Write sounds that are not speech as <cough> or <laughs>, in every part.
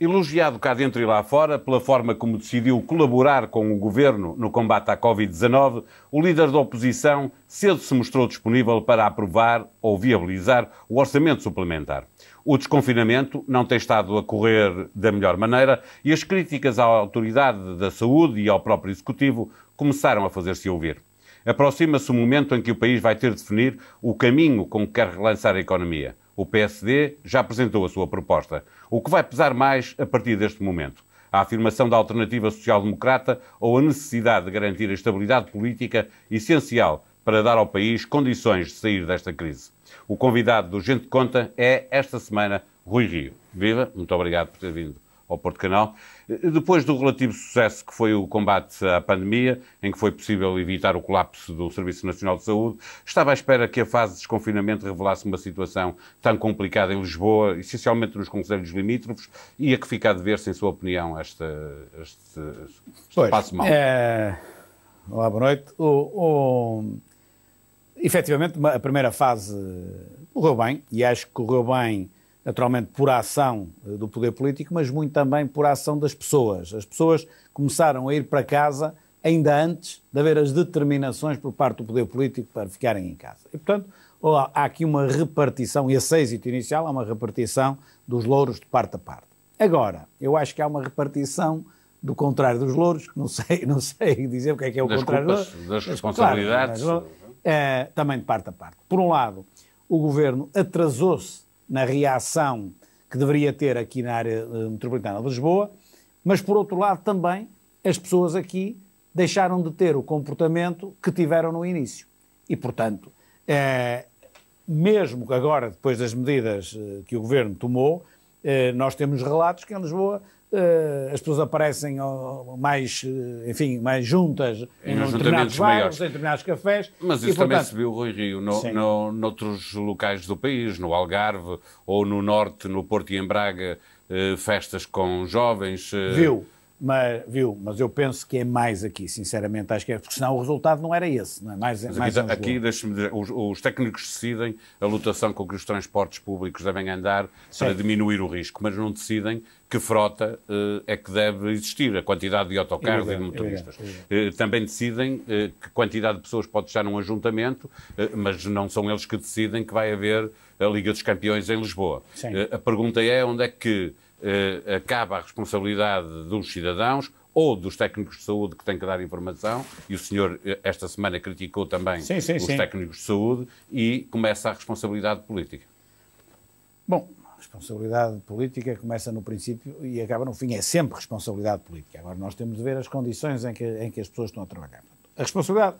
Elogiado cá dentro e lá fora pela forma como decidiu colaborar com o governo no combate à Covid-19, o líder da oposição cedo se mostrou disponível para aprovar ou viabilizar o orçamento suplementar. O desconfinamento não tem estado a correr da melhor maneira e as críticas à autoridade da saúde e ao próprio executivo começaram a fazer-se ouvir. Aproxima-se o momento em que o país vai ter de definir o caminho com que quer relançar a economia. O PSD já apresentou a sua proposta. O que vai pesar mais a partir deste momento? A afirmação da alternativa social-democrata ou a necessidade de garantir a estabilidade política essencial para dar ao país condições de sair desta crise? O convidado do Gente Conta é, esta semana, Rui Rio. Viva, muito obrigado por ter vindo ao Porto Canal. Depois do relativo sucesso que foi o combate à pandemia, em que foi possível evitar o colapso do Serviço Nacional de Saúde, estava à espera que a fase de desconfinamento revelasse uma situação tão complicada em Lisboa, essencialmente nos conselhos limítrofes, e a que fica a dever-se, em sua opinião, este, este, este passo mau? É... Olá, boa noite. O, o... Efetivamente, a primeira fase correu bem, e acho que correu bem naturalmente por ação eh, do poder político, mas muito também por ação das pessoas. As pessoas começaram a ir para casa ainda antes de haver as determinações por parte do poder político para ficarem em casa. E, portanto, há aqui uma repartição, esse êxito inicial, há é uma repartição dos louros de parte a parte. Agora, eu acho que há uma repartição do contrário dos louros, que não sei, <laughs> não sei dizer o que é que é o das contrário culpas, dos louros. Das responsabilidades. Claro, mas, é, também de parte a parte. Por um lado, o governo atrasou-se na reação que deveria ter aqui na área eh, metropolitana de Lisboa, mas por outro lado também as pessoas aqui deixaram de ter o comportamento que tiveram no início. E, portanto, é, mesmo agora, depois das medidas eh, que o governo tomou, nós temos relatos que em Lisboa eh, as pessoas aparecem mais, eh, enfim, mais juntas em, em determinados bares, em determinados cafés. Mas isso e, também se viu, Rui Rio, no, no, noutros locais do país, no Algarve ou no Norte, no Porto e em Braga, eh, festas com jovens. Viu. Mas, viu, mas eu penso que é mais aqui, sinceramente, acho que é, porque senão o resultado não era esse, não é? Mais, mas aqui, tá- aqui deixe-me dizer, os, os, técnicos decidem a lotação com que os transportes públicos devem andar certo. para diminuir o risco, mas não decidem que frota uh, é que deve existir, a quantidade de autocarros e de motoristas. É uh, também decidem uh, que quantidade de pessoas pode estar num ajuntamento, mas não são eles que decidem que vai haver a Liga dos Campeões em Lisboa. a pergunta é onde é que eh, acaba a responsabilidade dos cidadãos ou dos técnicos de saúde que têm que dar informação, e o senhor eh, esta semana criticou também sim, sim, os sim. técnicos de saúde, e começa a responsabilidade política. Bom, a responsabilidade política começa no princípio e acaba no fim, é sempre responsabilidade política. Agora nós temos de ver as condições em que, em que as pessoas estão a trabalhar. A responsabilidade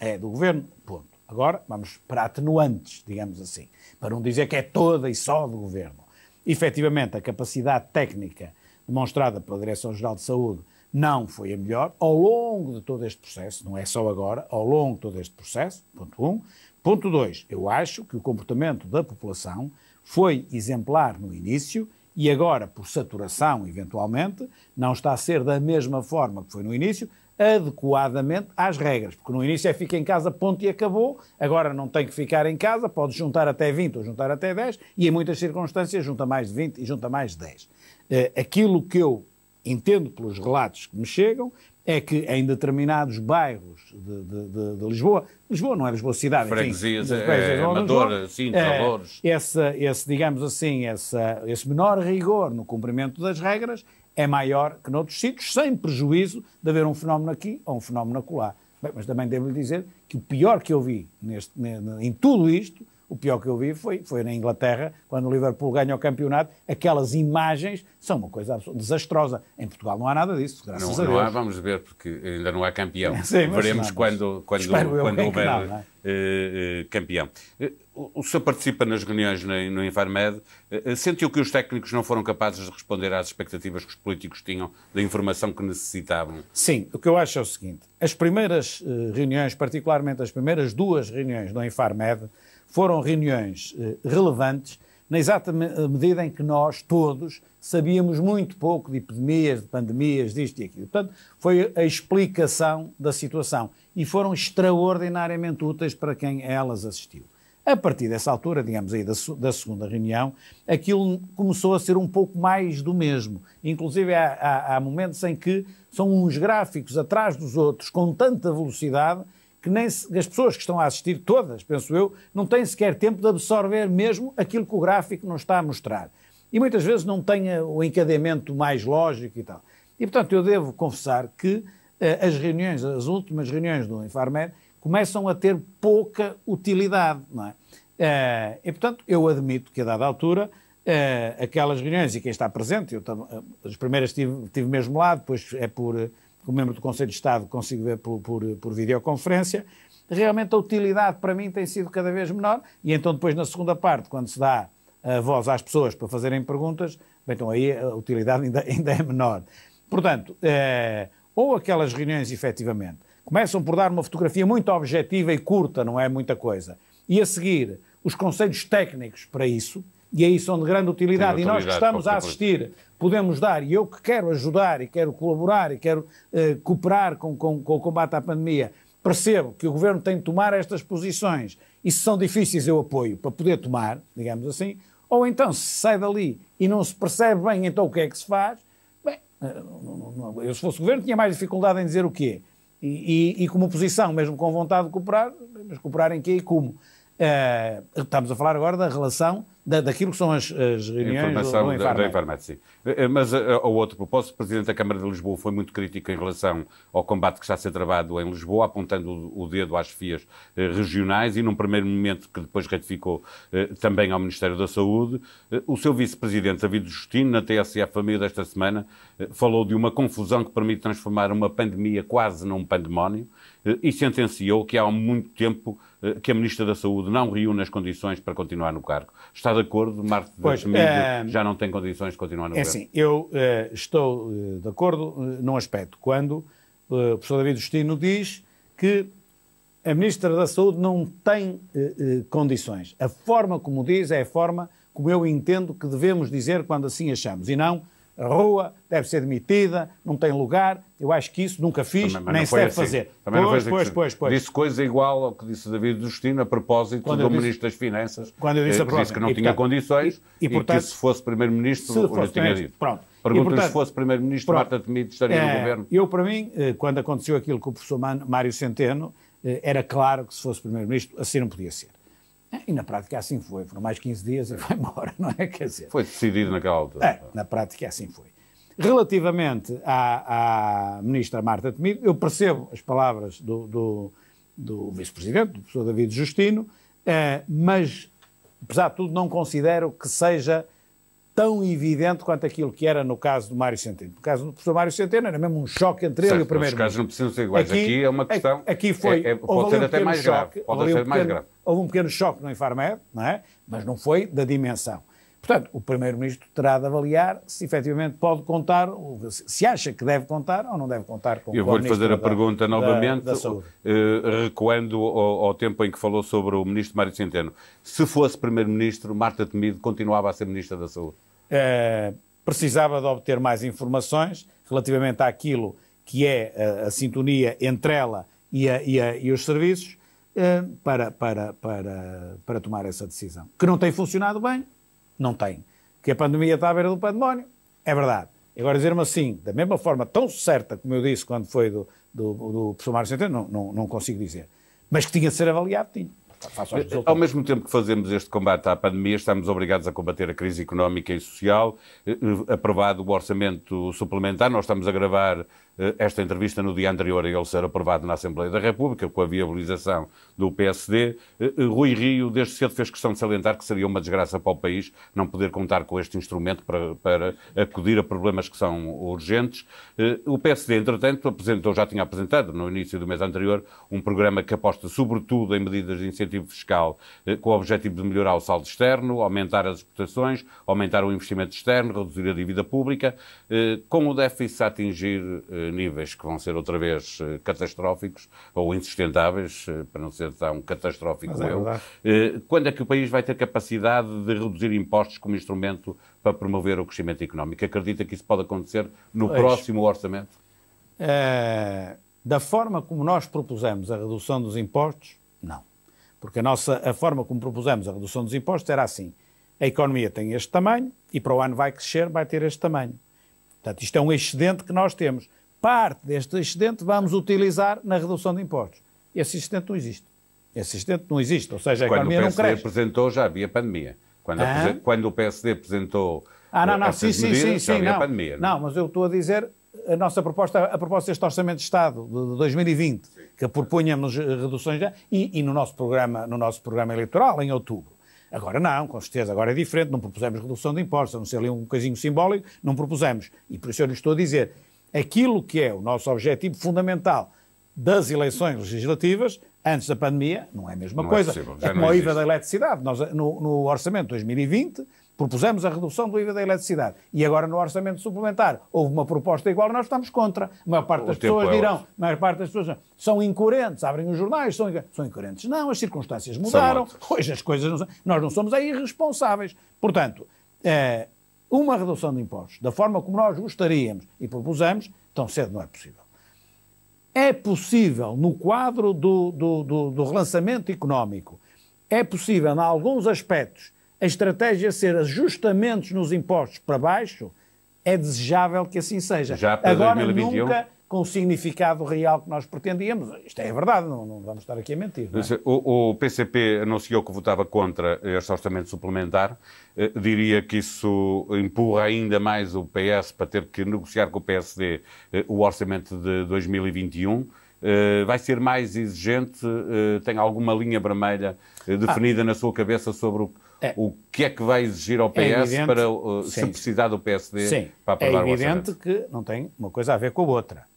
é do governo, ponto. Agora vamos para atenuantes, digamos assim, para não dizer que é toda e só do governo efetivamente a capacidade técnica demonstrada pela Direção-Geral de Saúde não foi a melhor ao longo de todo este processo, não é só agora, ao longo de todo este processo, ponto um. Ponto dois, eu acho que o comportamento da população foi exemplar no início e agora, por saturação eventualmente, não está a ser da mesma forma que foi no início, adequadamente às regras, porque no início é fica em casa, ponto e acabou, agora não tem que ficar em casa, pode juntar até 20 ou juntar até 10 e em muitas circunstâncias junta mais de 20 e junta mais de 10. Eh, aquilo que eu entendo pelos relatos que me chegam é que em determinados bairros de, de, de, de Lisboa, Lisboa não é Lisboa cidade, freguesias, enfim, é, é, Amador, Sintra, é, esse, esse, digamos assim, esse, esse menor rigor no cumprimento das regras é maior que noutros sítios, sem prejuízo de haver um fenómeno aqui ou um fenómeno acolá. Bem, mas também devo lhe dizer que o pior que eu vi neste, em tudo isto o pior que eu vi foi, foi na Inglaterra, quando o Liverpool ganha o campeonato, aquelas imagens são uma coisa desastrosa. Em Portugal não há nada disso, graças não, a Deus. Não há, vamos ver, porque ainda não há é campeão. <laughs> Sim, Veremos não, quando, quando, quando houver não, não é? Eh, eh, campeão. Eh, o, o senhor participa nas reuniões no, no Infarmed. Eh, sentiu que os técnicos não foram capazes de responder às expectativas que os políticos tinham da informação que necessitavam? Sim, o que eu acho é o seguinte. As primeiras reuniões, particularmente as primeiras duas reuniões no Infarmed, foram reuniões eh, relevantes, na exata eh, medida em que nós todos sabíamos muito pouco de epidemias, de pandemias, disto e aquilo. Portanto, foi a explicação da situação e foram extraordinariamente úteis para quem a elas assistiu. A partir dessa altura, digamos aí, da, da, segunda reunião, aquilo começou a ser um pouco mais do mesmo. Inclusive, há, há, há momentos em que são uns gráficos atrás dos outros com tanta velocidade que nem se, as pessoas que estão a assistir, todas, penso eu, não têm sequer tempo de absorver mesmo aquilo que o gráfico nos está a mostrar. E muitas vezes não têm o encadeamento mais lógico e tal. E, portanto, eu devo confessar que eh, as reuniões, as últimas reuniões do Infarmed, começam a ter pouca utilidade, não é? Eh, e, portanto, eu admito que, a dada altura, eh, aquelas reuniões, e quem está presente, eu as primeiras estive tive mesmo lá, depois é por como membro do Conselho de Estado, consigo ver por, por, por videoconferência, realmente a utilidade para mim tem sido cada vez menor. E então, depois, na segunda parte, quando se dá a eh, voz às pessoas para fazerem perguntas, bem, então aí a utilidade ainda, <laughs> ainda é menor. Portanto, é, ou aquelas reuniões, efetivamente, começam por dar uma fotografia muito objetiva e curta, não é muita coisa, e a seguir os conselhos técnicos para isso, e aí são de grande utilidade, utilidade e nós que estamos a assistir podemos dar, e eu que quero ajudar e quero colaborar e quero eh, cooperar com, com, com o combate à pandemia, percebo que o governo tem de tomar estas posições e se são difíceis eu apoio para poder tomar, digamos assim, ou então se sai dali e não se percebe bem então o que é que se faz, bem, eh, eu se fosse governo tinha mais dificuldade em dizer o quê. E, e, e como oposição, mesmo com vontade de cooperar, mas cooperar em quê e como. Uh, estamos a falar agora da relação da, daquilo que são as, as reuniões Informação do, do Infarmed. Da, da Infarmed, sim. Eh, mas ao eh, eh, outro propósito, o Presidente da Câmara de Lisboa foi muito crítico em relação ao combate que está a ser travado em Lisboa, apontando o, o dedo às FIAs regionais e num primeiro momento que depois ratificou também ao Ministério da Saúde. o seu Vice-Presidente, David Justino, na TSF Família desta semana, falou de uma confusão que permite transformar uma pandemia quase num pandemónio e sentenciou que há muito tempo que a Ministra da Saúde não reúne as condições para continuar no cargo. Está de acordo, Marte pois, de Temido eh, já não tem condições de continuar no é governo? É assim, eu eh, estou eh, de acordo num aspecto, quando o professor David Justino diz que a Ministra da Saúde não tem condições. A forma como diz é a forma como eu entendo que devemos dizer quando assim achamos, e não a rua, deve ser demitida, não tem lugar. Eu acho que isso nunca fiz, Também, nem se deve assim. fazer. Também pois, assim pois, pois, pois, Disse coisa igual ao que disse David Justino a propósito quando do disse, Ministro das Finanças, quando eu disse, que, eh, disse que não e, tinha portanto, condições e, e, portanto, e, que se fosse Primeiro-Ministro não tinha dito. Pronto. Pergunto-lhe se fosse Primeiro-Ministro, Marta Temido estaria é, no eh, Governo. Eu, para mim, eh, quando aconteceu aquilo com o professor Mário Centeno, era claro que se fosse Primeiro-Ministro, assim não podia ser. E na prática é assim foi. Foram mais 15 dias e foi embora, <laughs> não é? Quer dizer, foi decidido naquela altura. É, na prática é assim foi. Relativamente à, à ministra Marta Temido, eu percebo as palavras do, do, do vice-presidente, do professor David Justino, eh, mas, apesar de tudo, não considero que seja tão evidente quanto aquilo que era no caso do Mário Centeno. No caso do professor Mário Centeno era mesmo um choque entre certo, ele e o primeiro-ministro. Os casos não precisam ser iguais. Aqui, aqui é uma questão... Aqui foi... É, é, pode ser um até mais choque, grave. Pode ser um mais pequeno, grave. Houve um pequeno choque no Infarmed, não é? mas não foi da dimensão. Portanto, o Primeiro-Ministro terá de avaliar se efetivamente pode contar, se acha que deve contar ou não deve contar com o. Eu vou-lhe fazer a da, pergunta da, novamente, eh, recuando ao, ao, tempo em que falou sobre o Ministro Mário Centeno. Se fosse Primeiro-Ministro, Marta Temido continuava a ser Ministra da Saúde? Eh, precisava de obter mais informações relativamente àquilo que é a, eh, a sintonia entre ela e, a, e, a, e os serviços para, para, para, para tomar essa decisão. Que não tem funcionado bem, não tem. Que a pandemia está à beira do pandemónio. É verdade. Agora, dizer-me assim, da mesma forma tão certa como eu disse quando foi do, do, do professor Mário Centeno, não, não, não consigo dizer. Mas que tinha de ser avaliado, tinha. Ao mesmo tempo que fazemos este combate à pandemia, estamos obrigados a combater a crise económica e social. Eh, eh, aprovado o orçamento suplementar, nós estamos a gravar eh, esta entrevista no dia anterior a ele ser aprovado na Assembleia da República, com a viabilização do PSD, eh, eh, Rui Rio, desde cedo, fez questão de salientar que seria uma desgraça para o país não poder contar com este instrumento para, para acudir a problemas que são urgentes. O PSD, entretanto, apresentou, já tinha apresentado no início do mês anterior, um programa que aposta sobretudo em medidas de incentivo fiscal, com o objetivo de melhorar o saldo externo, aumentar as exportações, aumentar o investimento externo, reduzir a dívida pública, com o déficit a atingir níveis que vão ser outra vez eh, catastróficos ou insustentáveis, eh, para não ser tão catastrófico é eu. Eh, quando é que o país vai ter capacidade de reduzir impostos como instrumento para promover o crescimento económico? Acredita que isso pode acontecer no pois. próximo orçamento? É, da forma como nós propusemos a redução dos impostos, não. Porque a, nossa, a forma como propusemos a redução dos impostos era assim: a economia tem este tamanho e para o ano vai crescer, vai ter este tamanho. Portanto, isto é um excedente que nós temos parte deste excedente vamos utilizar na redução de impostos. Esse excedente não existe. Esse excedente não existe, ou seja, a quando economia não cresce. Quando o PSD apresentou, já havia pandemia. Quando, ah? quando o PSD apresentou ah, não, eh, não, sim, medidas, sim, sim, sim, não. pandemia. Não? É? não, mas eu estou a dizer a nossa proposta, a proposta deste Orçamento de Estado de 2020, que propunhamos eh, reduções já, e, e, no, nosso programa, no nosso programa eleitoral, em outubro. Agora não, com certeza, agora é diferente, não propusemos redução de impostos, a não ser ali um coisinho simbólico, não propusemos. E por isso eu lhe estou a dizer, aquilo que é o nosso objetivo fundamental das eleições legislativas, antes da pandemia, não é a mesma não é coisa. É, possível, é como o IVA da eletricidade. Nós, no, no orçamento de 2020, propusemos a redução do IVA da eletricidade. E agora, no orçamento suplementar, houve uma proposta igual, nós estamos contra. A maior parte o das pessoas é dirão, a maior parte das pessoas são incoerentes, abrem os jornais, são, incoerentes. são incoerentes. Não, as circunstâncias mudaram, hoje as coisas não são. Nós não somos aí irresponsáveis. Portanto, eh, uma redução de impostos, da forma como nós gostaríamos e propusemos, tão cedo não é possível. É possível, no quadro do, do, do, do relançamento económico, é possível, em alguns aspectos, a estratégia ser ajustamentos nos impostos para baixo, é desejável que assim seja. Já para Agora, 2021? nunca com o significado real que nós pretendíamos. Isto é verdade, não, não vamos estar aqui a mentir. É? O, o, PCP anunciou que votava contra este orçamento suplementar. Eh, diria que isso empurra ainda mais o PS para ter que negociar com o PSD eh, o orçamento de 2021. Eh, vai ser mais exigente? Eh, tem alguma linha vermelha eh, definida ah. na sua cabeça sobre o, é. o que é que vai exigir ao PS é evidente, para, uh, se precisar do PSD sim, para aprovar é o orçamento? É evidente que não tem uma coisa a ver com a outra.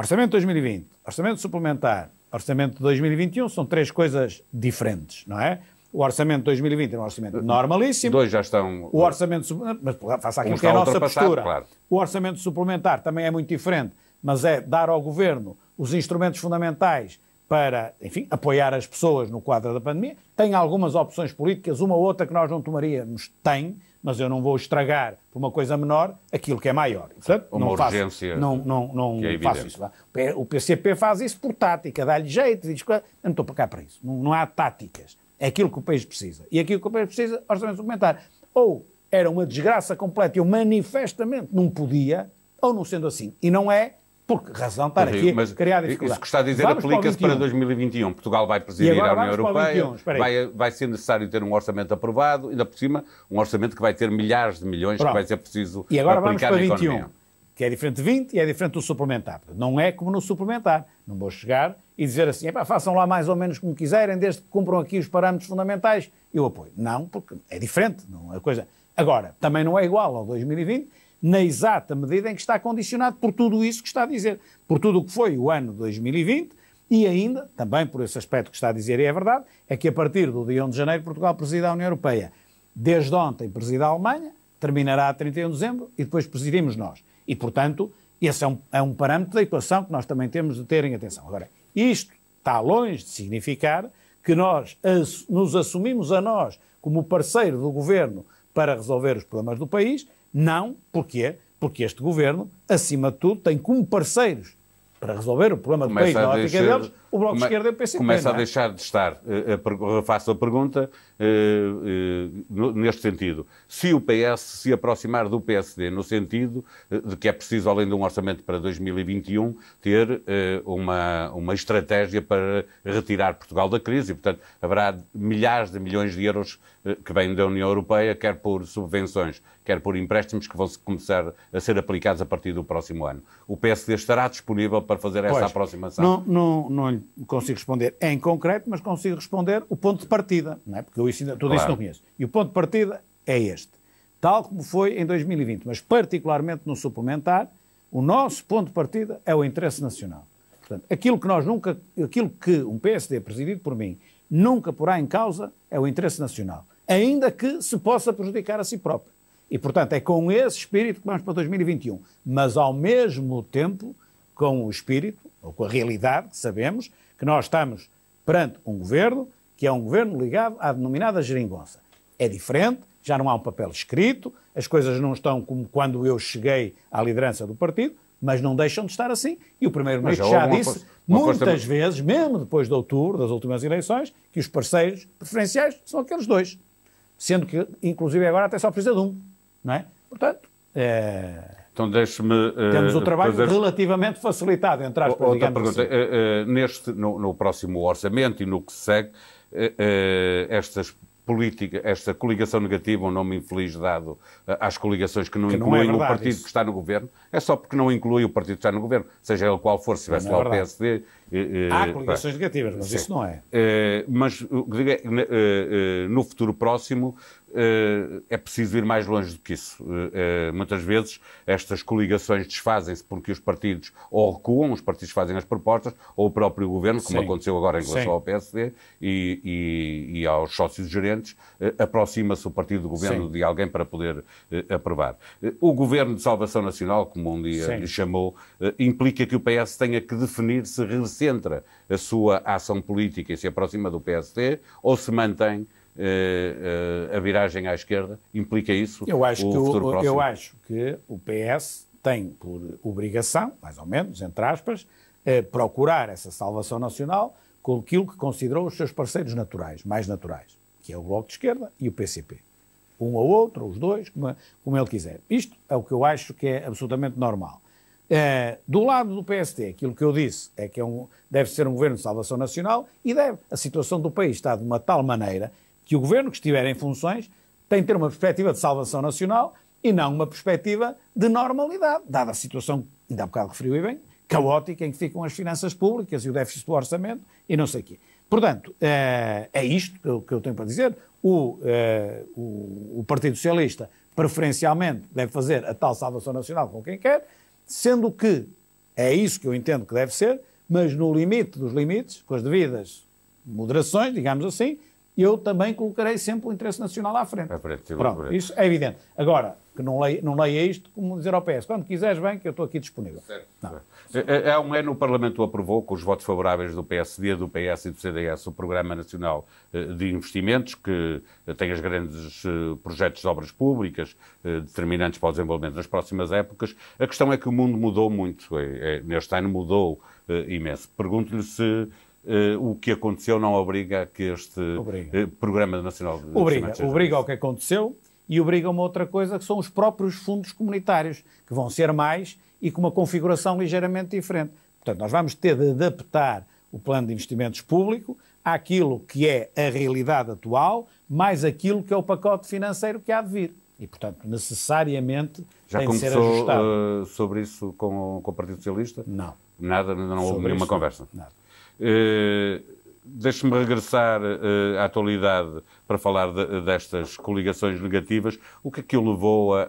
Orçamento 2020, orçamento suplementar, orçamento de 2021 são três coisas diferentes, não é? O orçamento de 2020 é um orçamento normalíssimo. Dois já estão. O orçamento. Eh, mas faça aquilo um que é a nossa postura. Claro. O orçamento suplementar também é muito diferente, mas é dar ao governo os instrumentos fundamentais para, enfim, apoiar as pessoas no quadro da pandemia. Tem algumas opções políticas, uma ou outra que nós não tomaríamos, tem, mas eu não vou estragar por uma coisa menor aquilo que é maior. Portanto, uma não urgência. Faço, não não, não é faço isso. Lá. O PCP faz isso por tática, dá-lhe jeito, diz que eu não estou para cá para isso. Não, não, há táticas. É aquilo que o país precisa. E aquilo que o país precisa, orçamento suplementar. Ou era uma desgraça completa, eu manifestamente não podia, ou não sendo assim. E não é, porque razão para aqui? Mas criar dificuldade. Isso que está a dizer aplica-se para, para, 2021. Portugal vai presidir a União Europeia, vai, vai ser necessário ter um orçamento aprovado, ainda por cima, um orçamento que vai ter milhares de milhões Pronto. que vai ser preciso E agora vamos para 21, economia. que é diferente de 20 e é diferente do suplementar. Não é como no suplementar. Não vou chegar e dizer assim, façam lá mais ou menos como quiserem, desde que cumpram aqui os parâmetros fundamentais, eu apoio. Não, porque é diferente, não é coisa... Agora, também não é igual ao 2020, na exata medida em que está condicionado por tudo isso que está a dizer, por tudo o que foi o ano 2020 e ainda, também por esse aspecto que está a dizer, e é verdade, é que a partir do dia 1 de janeiro Portugal preside a União Europeia. Desde ontem preside a Alemanha, terminará a 31 de dezembro e depois presidimos nós. E, portanto, esse é um, é um parâmetro da equação que nós também temos de ter em atenção. Agora, isto está longe de significar que nós nos assumimos a nós como parceiro do governo para resolver os problemas do país não, porquê? Porque este governo, acima de tudo, tem como parceiros para resolver o problema do Começa país, da ótica deles, o Bloco de Esquerda e é o PCP. Começa a é? deixar de estar. Eh, eh, faço a pergunta eh, neste sentido. Se o PS se aproximar do PSD no sentido de que é preciso, além de um orçamento para 2021, ter uma, uma estratégia para retirar Portugal da crise, e, portanto, haverá milhares de milhões de euros que vêm da União Europeia, quer por subvenções, quer por empréstimos que vão começar a ser aplicados a partir do próximo ano. O PSD estará disponível para fazer essa pois, aproximação? Não, não, não consigo responder em concreto, mas consigo responder o ponto de partida, não é? porque eu isso, tudo claro. isso não conheço. E o ponto de partida é este, tal como foi em 2020, mas particularmente no suplementar, o nosso ponto de partida é o interesse nacional. Portanto, aquilo que nós nunca, aquilo que um PSD é presidido por mim nunca porá em causa é o interesse nacional, ainda que se possa prejudicar a si próprio. E, portanto, é com esse espírito que vamos para 2021, mas ao mesmo tempo com o espírito ou com a realidade que sabemos que nós estamos perante um governo que é um governo ligado à denominada geringonça. É diferente, já não há um papel escrito, as coisas não estão como quando eu cheguei à liderança do partido, mas não deixam de estar assim. E o Primeiro-Ministro já, já disse muitas vezes, mesmo depois de outubro, das últimas eleições, que os parceiros preferenciais são aqueles dois. Sendo que, inclusive, agora até só precisa de um. Não é? Portanto, é... Então deixe-me. Uh, Temos o trabalho fazer... relativamente facilitado, entre aspas, Outra digamos pergunta. Assim. Uh, neste, no, no, próximo orçamento e no que segue, estas política, esta coligação negativa, um nome infeliz dado às coligações que não que incluem não é verdade, o partido isso. que está no governo, é só porque não inclui o partido que está no governo, seja ele qual for, se tivesse é lá o PSD. Há coligações negativas, mas Sim. isso não é. mas no futuro próximo, eh, é preciso ir mais longe do que isso. Eh, eh, muitas vezes estas coligações desfazem-se porque os partidos ou recuam, os partidos fazem as propostas, ou o próprio governo, como Sim. aconteceu agora em relação Sim. ao PSD e, e, e, aos sócios gerentes, aproxima-se o partido do governo Sim. de alguém para poder aprovar. O governo de salvação nacional, como um dia lhe chamou, implica que o PS tenha que definir se recentra a sua ação política e se aproxima do PSD ou se mantém eh, eh, a viragem à esquerda? Implica isso? Eu acho, o que, o, eu acho que o PS tem por obrigação, mais ou menos, entre aspas, eh, procurar essa salvação nacional com aquilo que considerou os seus parceiros naturais, mais naturais, que é o Bloco de Esquerda e o PCP. Um ou outro, os dois, como, como ele quiser. Isto é o que eu acho que é absolutamente normal. Eh, do lado do PST, aquilo que eu disse é que é um, deve ser um governo de salvação nacional e deve. A situação do país está de uma tal maneira que o governo que estiver em funções tem de ter uma perspectiva de salvação nacional e não uma perspectiva de normalidade, dada a situação, ainda há bocado referiu e bem, caótica em que ficam as finanças públicas e o déficit do orçamento e não sei o quê. Portanto, eh, é, isto que eu, que eu, tenho para dizer. O, é, o, o Partido Socialista, preferencialmente, deve fazer a tal salvação nacional com quem quer, sendo que é isso que eu entendo que deve ser, mas no limite dos limites, com as devidas moderações, digamos assim, e eu também colocarei sempre o interesse nacional à frente. frente Pronto, isso é evidente. Agora, que não leia, não leia isto como dizer ao PS, quando quiseres bem, que eu estou aqui disponível. Certo. Certo. Há é, é, é um ano o Parlamento aprovou, com os votos favoráveis do PSD, do PS e do CDS, o Programa Nacional eh, de Investimentos, que eh, tem os grandes eh, projetos de obras públicas, determinantes para o desenvolvimento nas próximas épocas. A questão é que o mundo mudou muito, neste ano mudou imenso. Pergunto-lhe se eh, o que aconteceu não obriga a que este obriga. Eh, programa Nacional de Obriga, obriga ao que aconteceu e obriga uma outra coisa que são os próprios fundos comunitários, que vão ser mais e com uma configuração ligeiramente diferente. Portanto, nós vamos ter de adaptar o plano de investimentos público àquilo que é a realidade atual, mais aquilo que é o pacote financeiro que há de vir. E, portanto, necessariamente Já tem de ser ajustado. Já uh, eh, começou sobre isso com, com o Partido Socialista? Não. Nada, não houve nenhuma isso, conversa? Nada. Eh, deixe-me regressar eh, à atualidade para falar de, destas coligações negativas. O que é que o levou a,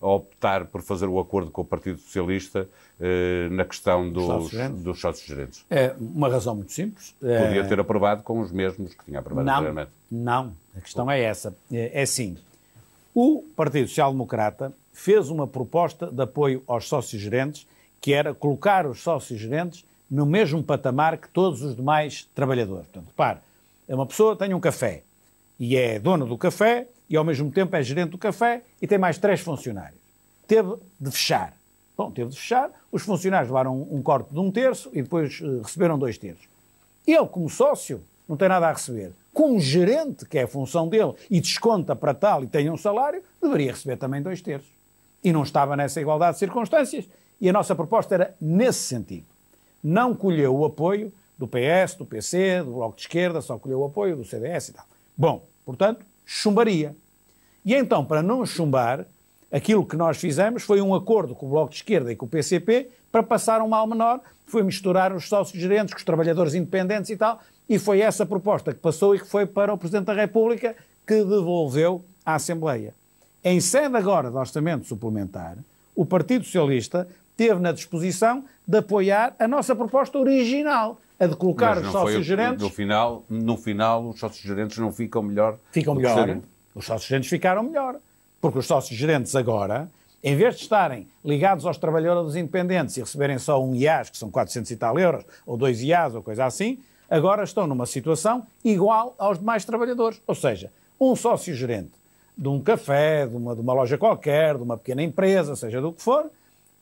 a optar por fazer o acordo com o Partido Socialista eh, na questão dos, sócios dos sócios gerentes? É uma razão muito simples. Podia é- ter aprovado com os mesmos que tinha aprovado não, anteriormente. Não, a questão é essa. É, é sim. O Partido Social Democrata fez uma proposta de apoio aos sócios gerentes, que era colocar os sócios gerentes no mesmo patamar que todos os demais trabalhadores. Portanto, repare, é uma pessoa tem um café e é dono do café e ao mesmo tempo é gerente do café e tem mais três funcionários. Teve de fechar. Bom, teve de fechar, os funcionários levaram um corte de um terço e depois uh, receberam dois terços. Ele, como sócio, não tem nada a receber. Como gerente, que é a função dele, e desconta para tal e tem um salário, deveria receber também dois terços. E não estava nessa igualdade de circunstâncias. E a nossa proposta era nesse sentido não colheu o apoio do PS, do PC, do Bloco de Esquerda, só colheu o apoio do CDS e tal. Bom, portanto, chumbaria. E então, para não chumbar, aquilo que nós fizemos foi um acordo com o Bloco de Esquerda e com o PCP para passar um mal menor, foi misturar os sócios gerentes com os trabalhadores independentes e tal, e foi essa proposta que passou e que foi para o Presidente da República que devolveu à Assembleia. Em sede agora de orçamento suplementar, o Partido Socialista teve na disposição de apoiar a nossa proposta original, a de colocar os sócios gerentes. no final, no final, os sócios gerentes não ficam melhor. Ficam melhor. Os sócios gerentes ficaram melhor. Porque os sócios gerentes agora, em vez de estarem ligados aos trabalhadores independentes e receberem só um IAS, que são 400 e tal euros, ou dois IAS, ou coisa assim, agora estão numa situação igual aos demais trabalhadores. Ou seja, um sócio gerente de um café, de uma, de uma loja qualquer, de uma pequena empresa, seja do que for,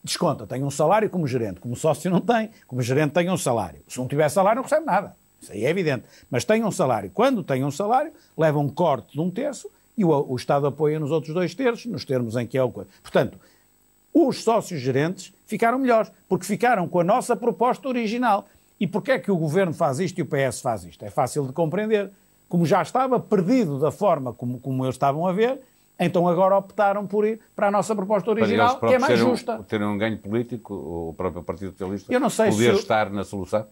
desconta, tem um salário como gerente, como sócio não tem, como gerente tem um salário. Se não tiver salário não recebe nada, isso aí é evidente, mas tem um salário. Quando tem um salário, leva um corte de um terço e o, o Estado apoia nos outros dois terços, nos termos em que é o... Portanto, os sócios gerentes ficaram melhores, porque ficaram com a nossa proposta original. E porquê é que o Governo faz isto e o PS faz isto? É fácil de compreender. Como já estava perdido da forma como, como eles estavam a ver, então agora optaram por ir para a nossa proposta original, que é mais terem, justa. Terem um ganho político, o próprio Partido Socialista Eu não sei poder se... estar na solução?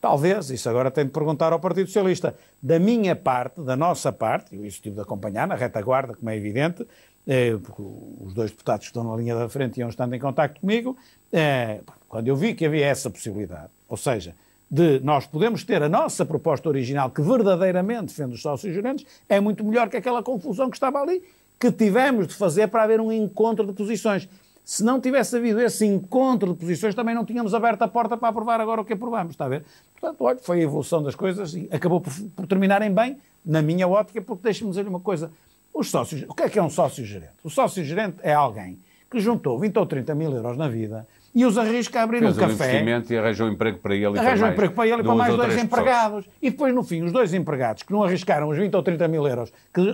Talvez, isso agora tem de perguntar ao Partido Socialista. Da minha parte, da nossa parte, eu isso tive de acompanhar na retaguarda, como é evidente, eh, porque os dois deputados que estão na linha da frente iam estando em contato comigo, eh, quando eu vi que havia essa possibilidade, ou seja, de nós podemos ter a nossa proposta original, que verdadeiramente defende os sócios gerentes, é muito melhor que aquela confusão que estava ali, que tivemos de fazer para haver um encontro de posições. Se não tivesse havido esse encontro de posições, também não tínhamos aberto a porta para aprovar agora o que aprovamos, está a ver? Portanto, olha, foi a evolução das coisas e acabou por, por terminarem bem, na minha ótica, porque deixe-me dizer uma coisa. Os sócios, o que é que é um sócio gerente? O sócio gerente é alguém que juntou 20 ou 30 mil euros na vida, e os arrisca a abrir Fez um, um café. investimento e arranjou um emprego para ele e um emprego para ele e para mais dois empregados. Pessoas. E depois, no fim, os dois empregados que não arriscaram os 20 ou 30 mil euros que,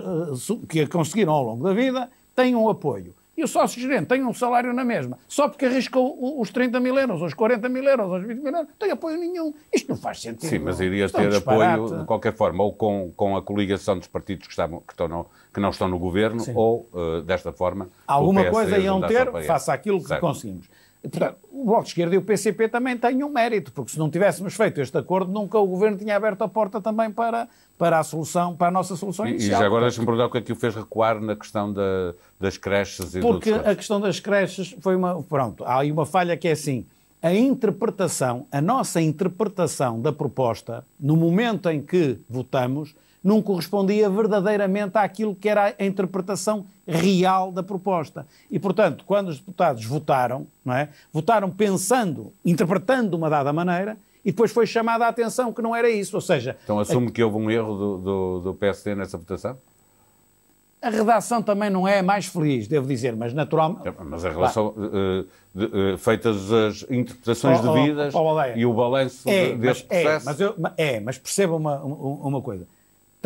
eh, que conseguiram ao longo da vida têm um apoio. E o sócio-gerente tem um salário na mesma, só porque arriscou os 30 mil euros, os 40 mil euros, os 20 mil euros, não tem apoio nenhum. Isto não faz sentido. Sim, mas iria é ter disparate. apoio, de qualquer forma, ou com, com a coligação dos partidos que, estavam, que, estão no, que não estão no governo, Sim. ou uh, desta forma. Alguma coisa iam ter, faça aquilo que certo. conseguimos. Portanto, o Bloco de Esquerda e o PCP também têm um mérito, porque se não tivéssemos feito este acordo, nunca o Governo tinha aberto a porta também para, para a solução, para a nossa solução inicial. E, já agora deixa-me perguntar o que é que o fez recuar na questão da, das creches e Porque a questão das creches foi uma... Pronto, há aí uma falha que é assim, a interpretação, a nossa interpretação da proposta, no momento em que votamos, não correspondia verdadeiramente àquilo que era a interpretação real da proposta. E, portanto, quando os deputados votaram, não é? votaram pensando, interpretando de uma dada maneira, e depois foi chamada a atenção que não era isso, ou seja... Então assume a... que houve um erro do, do, do PSD nessa votação? A redação também não é mais feliz, devo dizer, mas naturalmente. É, mas a relação. Uh, uh, feitas as interpretações oh, oh devidas oh, oh, e o balanço é, mas, é, processo. É mas, eu, é, mas perceba uma, uma coisa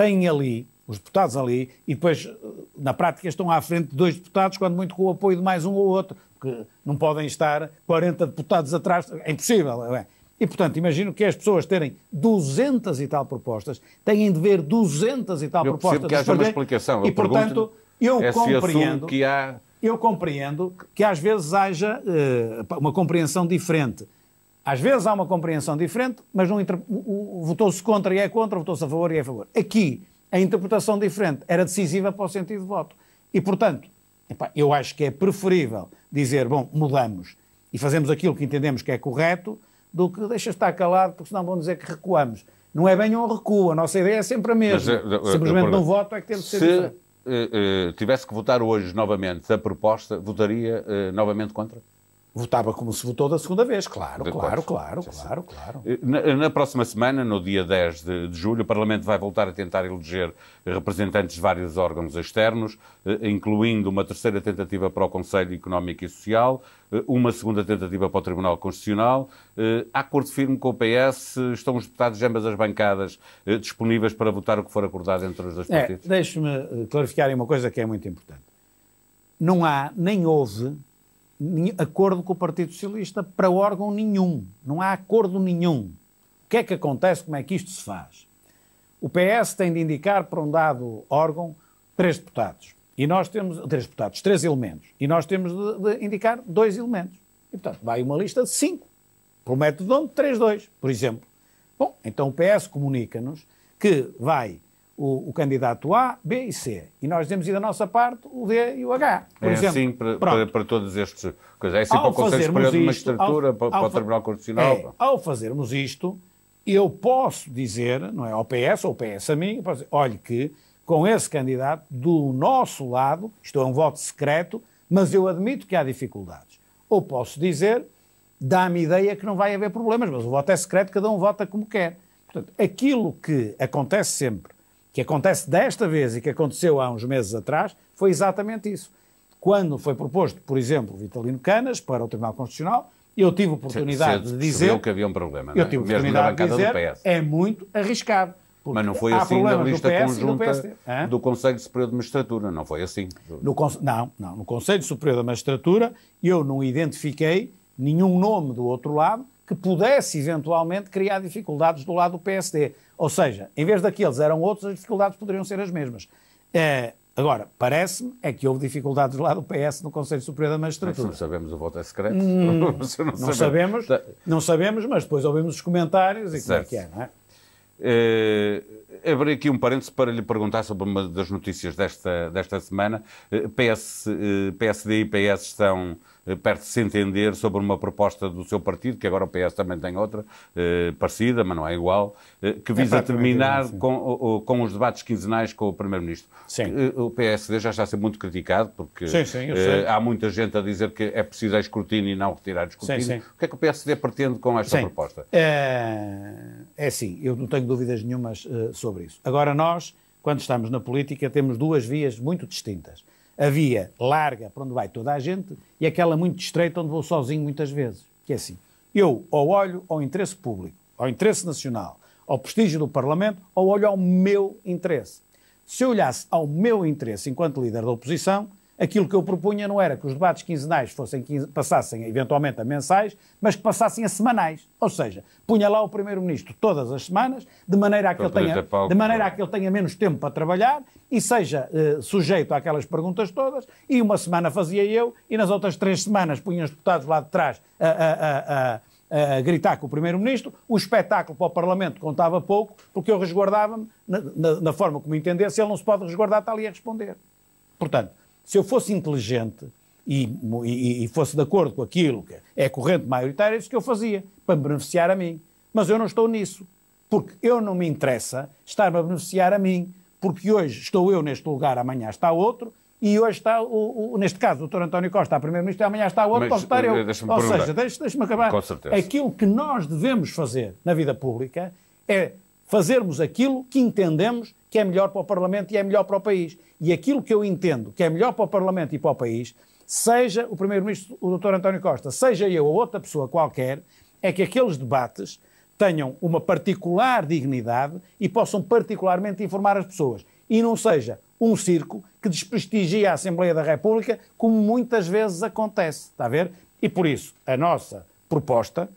têm ali os deputados ali, e depois, eh, na prática, estão à frente de dois deputados, quando muito com o apoio de mais um ou outro, porque não podem estar 40 deputados atrás, é impossível. É? E, portanto, imagino que as pessoas terem 200 e tal propostas, têm de ver 200 e tal eu propostas. que haja uma explicação. Eu e, portanto, eu é compreendo... que há... Eu compreendo que às vezes haja uh, uma compreensão diferente às vezes há uma compreensão diferente, mas votou-se contra e é contra, votou-se a favor e é a favor. Aqui, a interpretação diferente era decisiva para o sentido de voto. E, portanto, epá, eu acho que é preferível dizer, bom, mudamos e fazemos aquilo que entendemos que é correto, do que deixa estar calado, porque senão vão dizer que recuamos. Não é bem um recuo, a nossa ideia é sempre a mesma. Mas, eh, eh, eh, Simplesmente não voto é que temos de ser se... diferente. tivesse que votar hoje novamente a proposta, votaria uh, novamente contra? Votava como se votou da segunda vez, claro, de claro, claro, claro, claro. Eh, na, eh, na, próxima semana, no dia 10 de, de, julho, o Parlamento vai voltar a tentar eleger representantes de vários órgãos externos, eh, incluindo uma terceira tentativa para o Conselho Económico e Social, uma segunda tentativa para o Tribunal Constitucional. Há acordo firme com o PS, estão os deputados de ambas as bancadas disponíveis para votar o que for acordado entre os dois é, partidos? É, Deixe-me clarificar uma coisa que é muito importante. Não há, nem houve acordo com o Partido Socialista para órgão nenhum. Não há acordo nenhum. O que é que acontece? Como é que isto se faz? O PS tem de indicar para um dado órgão três deputados. E nós temos três deputados, três elementos. E nós temos de, de indicar dois elementos. E, portanto, vai uma lista de cinco. Por método de onde? Três, dois, por exemplo. Bom, então o PS comunica-nos que vai o, o, candidato A, B e C. E nós dizemos, e da nossa parte, o D e o H. Por é exemplo. assim para, para, para todos estes coisas. É assim ao para o Conselho Superior de Magistratura, ao, para, ao, para, o Tribunal Constitucional. É, ao fazermos isto, eu posso dizer, não é ao PS ou PS a mim, dizer, olhe que com esse candidato, do nosso lado, isto é um voto secreto, mas eu admito que há dificuldades. Ou posso dizer, dá-me ideia que não vai haver problemas, mas o voto é secreto, cada um vota como quer. Portanto, aquilo que acontece sempre que acontece desta vez e que aconteceu há uns meses atrás, foi exatamente isso. Quando foi proposto, por exemplo, Vitalino Canas para o Tribunal Constitucional, eu tive oportunidade se, se de dizer que havia um problema. É? Eu tive a oportunidade de dizer é muito arriscado. Mas não foi assim na lista conjunta do, do, Conselho Superior de Magistratura, não foi assim? No, não, não, no Conselho Superior da Magistratura eu não identifiquei nenhum nome do outro lado que pudesse eventualmente criar dificuldades do lado do PSD. Ou seja, em vez daqueles eram outros, as dificuldades poderiam ser as mesmas. É, agora, parece-me é que houve dificuldades do lado do PS no Conselho Superior da Magistratura. não sabemos, o voto é secreto. Hum, não, <laughs> não, sabemos. sabemos tá. não sabemos, mas depois ouvimos os comentários e certo. como é que é, não é? é? abri aqui um parênteses para lhe perguntar sobre uma das notícias desta, desta semana. É, PS, é, PSD e PS estão eh, perde-se entender sobre uma proposta do seu partido, que agora o PS também tem outra, eh, parecida, mas não é igual, eh, que é visa é terminar assim. com, o, com os debates quinzenais com o Primeiro-Ministro. Eh, o PSD já está a ser muito criticado, porque sim, sim, eh, há muita gente a dizer que é preciso escrutínio e não retirar escrutínio. Sim, o que é que o PSD pretende com esta proposta? É, é assim, eu não tenho dúvidas nenhumas uh, sobre isso. Agora nós, quando estamos na política, temos duas vias muito distintas a via larga para onde vai toda a gente e aquela muito estreita onde vou sozinho muitas vezes. Que é assim, eu ou olho ao interesse público, ao interesse nacional, ao prestígio do Parlamento, ou olho ao meu interesse. Se eu olhasse ao meu interesse enquanto líder da oposição, Aquilo que eu propunha não era que os debates quinzenais fossem, passassem eventualmente a mensais, mas que passassem a semanais. Ou seja, punha lá o Primeiro-Ministro todas as semanas, de maneira a que, ele tenha, palco, de maneira é? a que ele tenha menos tempo para trabalhar e seja eh, sujeito àquelas perguntas todas. E uma semana fazia eu, e nas outras três semanas punha os deputados lá de trás a, a, a, a gritar com o Primeiro-Ministro, o espetáculo para o Parlamento contava pouco, porque eu resguardava-me, na, na, na, forma como entendesse, ele não se pode resguardar, está ali a responder. Portanto, se eu fosse inteligente e, e, e fosse de acordo com aquilo que é corrente maioritária, é isso que eu fazia, para me beneficiar a mim. Mas eu não estou nisso, porque eu não me interessa estar-me a beneficiar a mim, porque hoje estou eu neste lugar, amanhã está outro, e hoje está, o, o, neste caso, o doutor António Costa, a primeiro-ministro, amanhã está outro, posso estar eu. Eh, Ou seja, deixe-me acabar. Com certeza. Aquilo que nós devemos fazer na vida pública é fazermos aquilo que entendemos que é melhor para o Parlamento e é melhor para o país. E aquilo que eu entendo que é melhor para o Parlamento e para o país, seja o Primeiro-Ministro, o Dr. António Costa, seja eu ou outra pessoa qualquer, é que aqueles debates tenham uma particular dignidade e possam particularmente informar as pessoas. E não seja um circo que desprestigia a Assembleia da República, como muitas vezes acontece. Está a ver? E por isso, a nossa proposta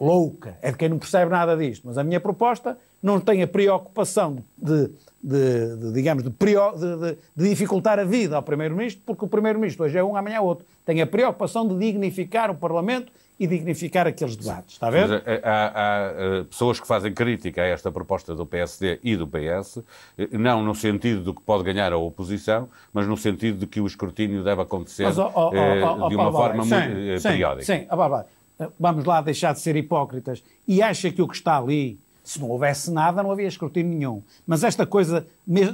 louca, é de quem não percebe nada disto, mas a minha proposta não tem a preocupação de, de, de digamos, de, de, dificultar a vida ao Primeiro-Ministro, porque o Primeiro-Ministro hoje é um, amanhã é outro. Tem a preocupação de dignificar o Parlamento e dignificar aqueles debates, está a ver? Mas, eh, eh, há, há, eh, pessoas que fazem crítica a esta proposta do PSD e do PS, não no sentido do que pode ganhar a oposição, mas no sentido de que o escrutínio deve acontecer mas, oh, oh, oh, de uma forma muito sim, periódica. Sim, a bah, bah vamos lá deixar de ser hipócritas, e acha que o que está ali, se não houvesse nada, não havia escrutínio nenhum. Mas esta coisa,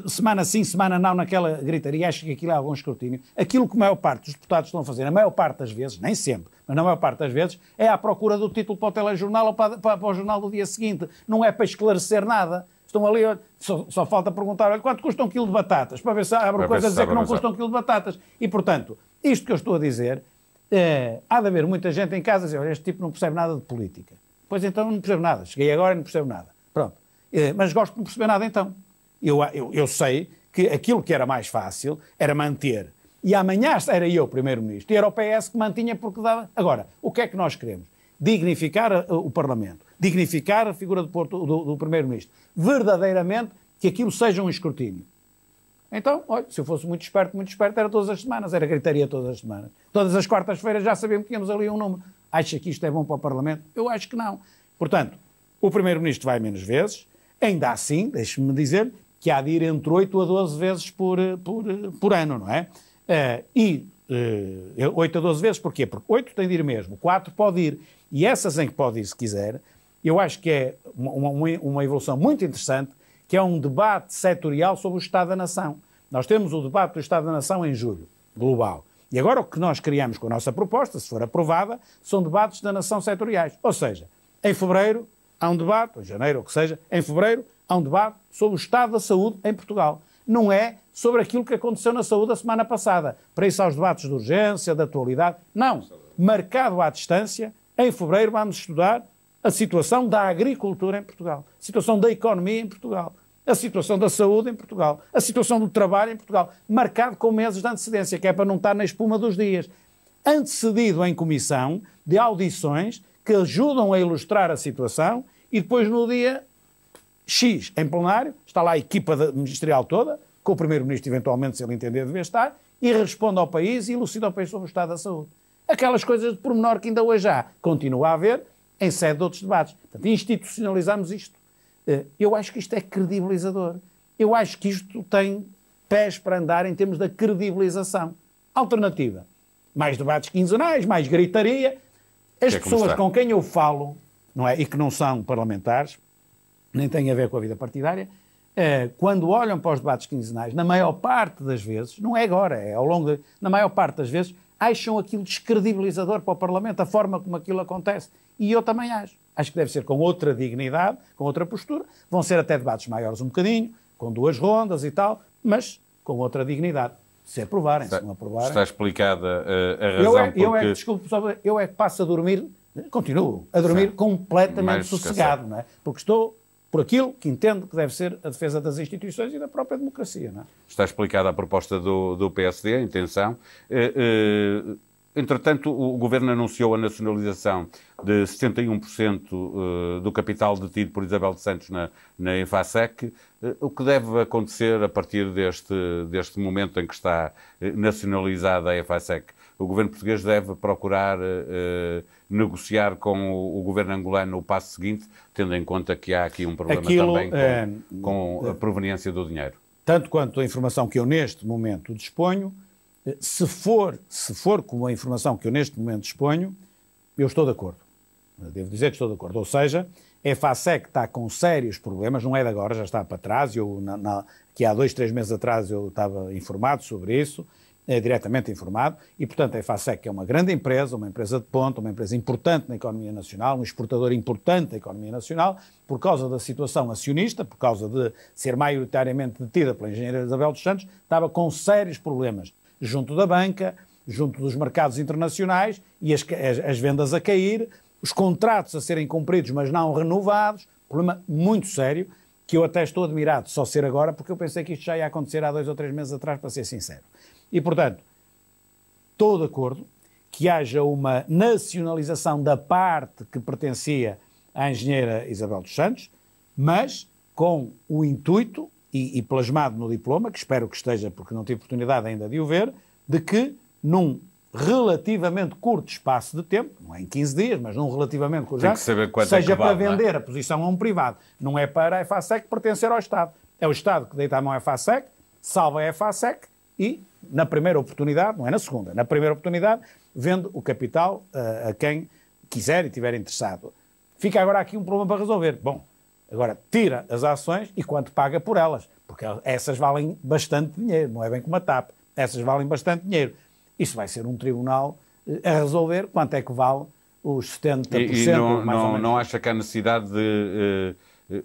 semana sim, semana não, naquela gritaria, acha que aquilo é algum escrutínio. Aquilo que a maior parte dos deputados estão a fazer, a maior parte das vezes, nem sempre, mas na maior parte das vezes, é à procura do título para o telejornal ou para, para, para o jornal do dia seguinte. Não é para esclarecer nada. Estão ali, só, só falta perguntar, olha, quanto custa um quilo de batatas? Para ver se abre coisa a dizer que não custa um quilo de batatas. E, portanto, isto que eu estou a dizer é, há de haver muita gente em casa a dizer, este tipo não percebe nada de política. Pois então não percebo nada, cheguei agora e não percebo nada. Pronto. É, mas gosto de não perceber nada então. Eu, eu, eu sei que aquilo que era mais fácil era manter. E amanhã era eu primeiro-ministro e era o PS que mantinha porque dava. Agora, o que é que nós queremos? Dignificar eh, o Parlamento, dignificar a figura do, do, do primeiro-ministro. Verdadeiramente que aquilo seja um escrutínio. Então, olha, se eu fosse muito esperto, muito esperto, era todas as semanas, era gritaria todas as semanas. Todas as quartas-feiras já sabíamos que tínhamos ali um número. Acha que isto é bom para o Parlamento? Eu acho que não. Portanto, o Primeiro-Ministro vai menos vezes, ainda assim, deixe-me dizer, que há de ir entre 8 a 12 vezes por, eh, por, eh, por ano, não é? Eh, e uh, 8 a 12 vezes, porquê? Porque 8 tem de ir mesmo, 4 pode ir, e essas em que pode ir se quiser, eu acho que é uma, uma, uma evolução muito interessante que é um debate setorial sobre o Estado da Nação. Nós temos o debate do Estado da Nação em julho, global. E agora o que nós criamos com a nossa proposta, se for aprovada, são debates da nação setoriais. Ou seja, em fevereiro há um debate, ou em janeiro, ou o que seja, em fevereiro há um debate sobre o estado da saúde em Portugal. Não é sobre aquilo que aconteceu na saúde a semana passada. Para isso há os debates de urgência, de atualidade. Não. Marcado à distância, em fevereiro vamos estudar a situação da agricultura em Portugal, a situação da economia em Portugal, a situação da saúde em Portugal, a situação do trabalho em Portugal, marcado com meses de antecedência, que é para não estar na espuma dos dias, antecedido em comissão de audições que ajudam a ilustrar a situação e depois no dia X, em plenário, está lá a equipa ministerial toda, com o Primeiro-Ministro eventualmente, se ele entender, devia estar, e responde ao país e elucida ao país sobre o estado da saúde. Aquelas coisas de pormenor que ainda hoje há, continua a haver, em sede de outros debates. Portanto, institucionalizamos isto. Eh, eu acho que isto é credibilizador. Eu acho que isto tem pés para andar em termos da credibilização. Alternativa: mais debates quinzenais, mais gritaria. As é pessoas com quem eu falo, não é? E que não são parlamentares, nem têm a ver com a vida partidária, é, quando olham para os debates quinzenais, na maior parte das vezes, não é agora, é ao longo, de, na maior parte das vezes, acham aquilo descredibilizador para o Parlamento, a forma como aquilo acontece. E eu também acho. Acho que deve ser com outra dignidade, com outra postura. Vão ser até debates maiores um bocadinho, com duas rondas e tal, mas com outra dignidade. Se aprovarem, está, se não aprovarem. Está explicada uh, a razão. É- eu é, porque... eu é, desculpe, eu é que passo a dormir, continuo a dormir Sim. completamente Mais sossegado, não é? Porque estou por aquilo que entendo que deve ser a defesa das instituições e da própria democracia. Não é? Está explicada a proposta do, do PSD, a intenção. Uh, uh, Entretanto, o governo anunciou a nacionalização de 71% eh, do capital detido por Isabel de Santos na, na eh, O que deve acontecer a partir deste, deste momento em que está eh, nacionalizada a EFASEC? O governo português deve procurar negociar com o, o, governo angolano o passo seguinte, tendo em conta que há aqui um problema Aquilo, também com, é, com a proveniência do dinheiro. Tanto quanto a informação que eu neste momento disponho, se for, se for com a informação que eu neste momento exponho, eu estou de acordo. Devo dizer que estou de acordo. Ou seja, a EFASEC está com sérios problemas, não é de agora, já está para trás, eu, na, na, que há dois, três meses atrás eu estava informado sobre isso, é, diretamente informado, e portanto a EFASEC é uma grande empresa, uma empresa de ponta, uma empresa importante na economia nacional, um exportador importante da economia nacional, por causa da situação acionista, por causa de ser maioritariamente detida pela engenheira Isabel dos Santos, estava com sérios problemas junto da banca, junto dos mercados internacionais e as, as, as vendas a cair, os contratos a serem cumpridos mas não renovados, problema muito sério, que eu até estou admirado de só ser agora, porque eu pensei que isto já ia acontecer há dois ou três meses atrás, para ser sincero. E, portanto, estou de acordo que haja uma nacionalização da parte que pertencia à engenheira Isabel dos Santos, mas com o intuito e, e plasmado no diploma, que espero que esteja, porque não tive oportunidade ainda de o ver, de que num relativamente curto espaço de tempo, não é em 15 dias, mas num relativamente curto espaço, é seja é para vale, é? vender é? a posição a um privado. Não é para a EFASEC pertencer ao Estado. É o Estado que deita a mão à EFASEC, salva a EFASEC e, na primeira oportunidade, não é na segunda, na primeira oportunidade, vende o capital a, eh, a quem quiser e estiver interessado. Fica agora aqui um problema para resolver. Bom, Agora, tira as ações e quanto paga por elas? Porque essas valem bastante dinheiro, não é bem como a TAP. Essas valem bastante dinheiro. Isso vai ser um tribunal eh, a resolver quanto é que vale os 70%. E, e não, mais não, não acha que há necessidade de uh,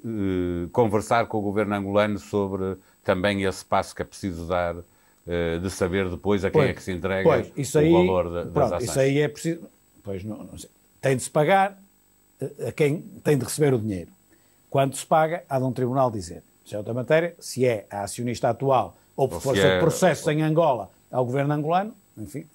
uh, conversar com o governo angolano sobre também esse passo que é preciso dar? Uh, de saber depois a quem é pois, é que se entrega pois, aí, o valor da, das ações. Isso aí é preciso. Pois não, não tem de se pagar a quem tem de receber o dinheiro. Quanto se paga, há de um tribunal dizer, se é outra matéria, se é a acionista atual ou por força é... de processo em Angola ao governo angolano, enfim,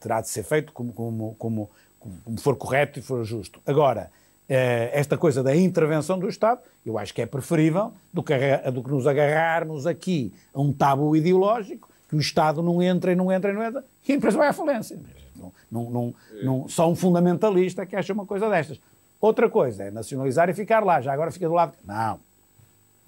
terá de ser feito como, como, como, como for correto e for justo. Agora, eh, esta coisa da intervenção do Estado, eu acho que é preferível do que, do que nos agarrarmos aqui a um tabu ideológico, que o Estado não entra e não entra e não entra, e a empresa vai à falência. Não, não, não, não, só um fundamentalista é que acha uma coisa destas. Outra coisa é nacionalizar e ficar lá, já agora fica do lado. Não.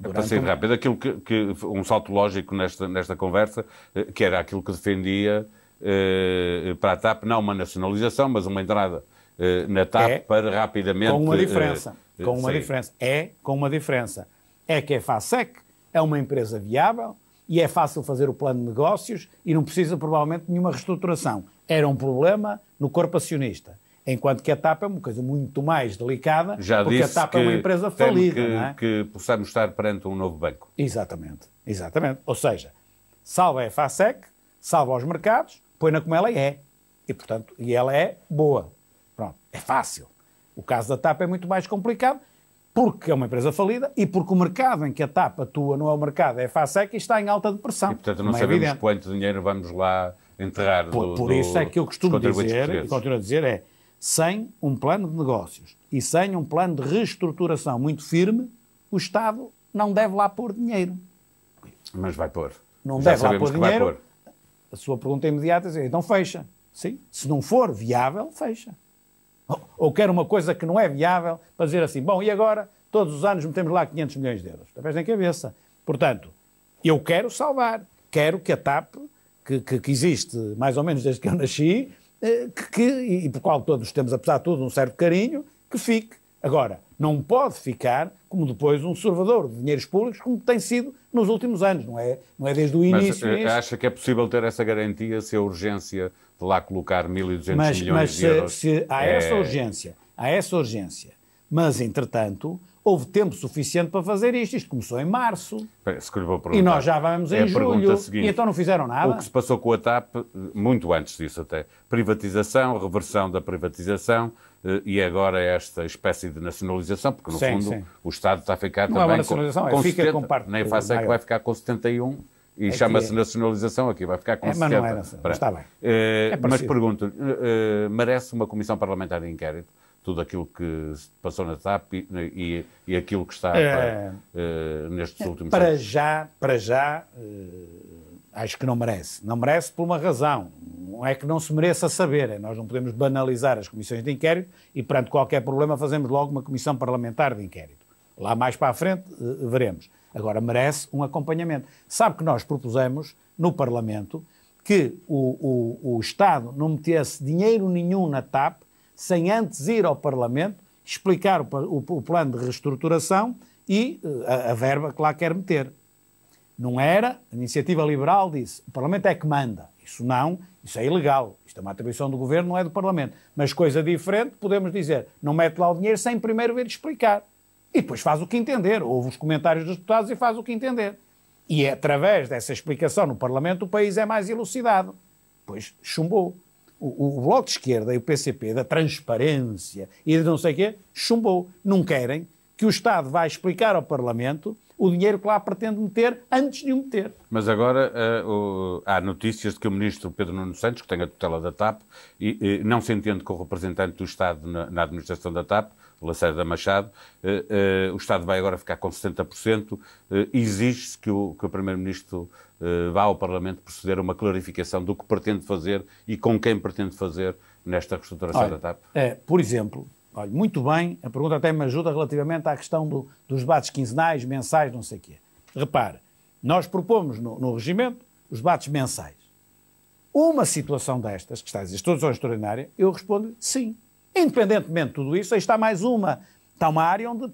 é Para ser rápido, aquilo que, que, um salto lógico nesta, nesta conversa, eh, que era aquilo que defendia eh, para a TAP, não uma nacionalização, mas uma entrada eh, na TAP é, para rapidamente. Com uma eh, diferença. Eh, com uma sim. diferença. É com uma diferença. É que a é FASEC é uma empresa viável e é fácil fazer o plano de negócios e não precisa provavelmente de nenhuma reestruturação. Era um problema no corpo acionista Enquanto que a TAP é uma coisa muito mais delicada, Já porque a TAP é uma empresa falida. Que, não é? que possamos estar perante um novo banco. Exatamente, exatamente. Ou seja, salva a FASEC, salva os mercados, põe-na como ela é. E, portanto, e ela é boa. Pronto, é fácil. O caso da TAP é muito mais complicado, porque é uma empresa falida e porque o mercado em que a TAP atua não é o mercado, é a FASEC e está em alta depressão. E, portanto, não, não é sabemos é quanto dinheiro vamos lá enterrar por, do, por isso é que eu costumo dizer, e continuo a dizer, é sem um plano de negócios e sem um plano de reestruturação muito firme, o Estado não deve lá pôr dinheiro. Mas vai pôr. Não Já deve lá pôr dinheiro. Pôr. A sua pergunta é imediata é: então fecha. Sim. Se não for viável, fecha. Ou, ou quer uma coisa que não é viável para dizer assim: bom, e agora todos os anos metemos lá 500 milhões de euros. Talvez nem cabeça. Portanto, eu quero salvar. Quero que a TAP, que, que, que existe mais ou menos desde que eu nasci, eh, que, e por qual todos temos, apesar de tudo, um certo carinho, que fique. Agora, não pode ficar como depois um servidor de dinheiros públicos, como tem sido nos últimos anos, não é, não é desde o início. Mas eh, acha que é possível ter essa garantia se a urgência de lá colocar 1.200 milhões de euros? Mas se há é... essa urgência, há essa urgência, mas entretanto houve tempo suficiente para fazer isto. Isto começou em março. e nós já vamos é em é julho. Seguinte, e então não fizeram nada. O que se passou com a TAP, muito antes disso até. Privatização, reversão da privatização eh, e agora esta espécie de nacionalização, porque no sim, fundo sim. o Estado está a ficar não é também. Não é uma nacionalização, com, com é, fica 70, com parte. Nem é faço é que vai ficar com 71. E é chama-se é... nacionalização aqui, vai ficar com é, mas não era, mas está bem. Eh, mas pergunto, eh, merece uma comissão parlamentar de inquérito? tudo aquilo que se passou na TAP e, e, e aquilo que está é, para, uh, nestes é, últimos para anos? Já, para já, uh, acho que não merece. Não merece por uma razão. Não é que não se mereça saber. É, nós não podemos banalizar as comissões de inquérito e, perante qualquer problema, fazemos logo uma comissão parlamentar de inquérito. Lá mais para a frente, uh, veremos. Agora, merece um acompanhamento. Sabe que nós propusemos no Parlamento que o, o, o Estado não metesse dinheiro nenhum na TAP sem antes ir ao Parlamento explicar o, o, o plano de reestruturação e eh, a, a verba que lá quer meter. Não era, a iniciativa liberal disse, o Parlamento é que manda. Isso não, isso é ilegal. Isto é uma atribuição do governo, não é do Parlamento. Mas coisa diferente, podemos dizer, não mete lá o dinheiro sem primeiro vir explicar. E depois faz o que entender, ouve os comentários dos deputados e faz o que entender. E é através dessa explicação no Parlamento o país é mais elucidado. Pois chumbou o, o, Bloco de Esquerda e o PCP da transparência e de não sei o quê, chumbou. Não querem que o Estado vá explicar ao Parlamento o dinheiro que lá pretende meter antes de o meter. Mas agora uh, há notícias de que o ministro Pedro Nuno Santos, que tem a tutela da TAP, e, e não se entende com o representante do Estado na, na administração da TAP, Lacerda Machado, uh, uh, o Estado vai agora ficar com 70%, exige-se que o, o Primeiro-Ministro eh, vá ao Parlamento proceder a uma clarificação do que pretende fazer e com quem pretende fazer nesta reestruturação olha, da TAP? É, por exemplo, olha, muito bem, a pergunta até me ajuda relativamente à questão do, dos debates quinzenais, mensais, não sei o quê. Repare, nós propomos no, no regimento os debates mensais. Uma situação destas, que está a dizer situação extraordinária, eu respondo sim. Independentemente de tudo isso, aí está mais uma. Está uma área onde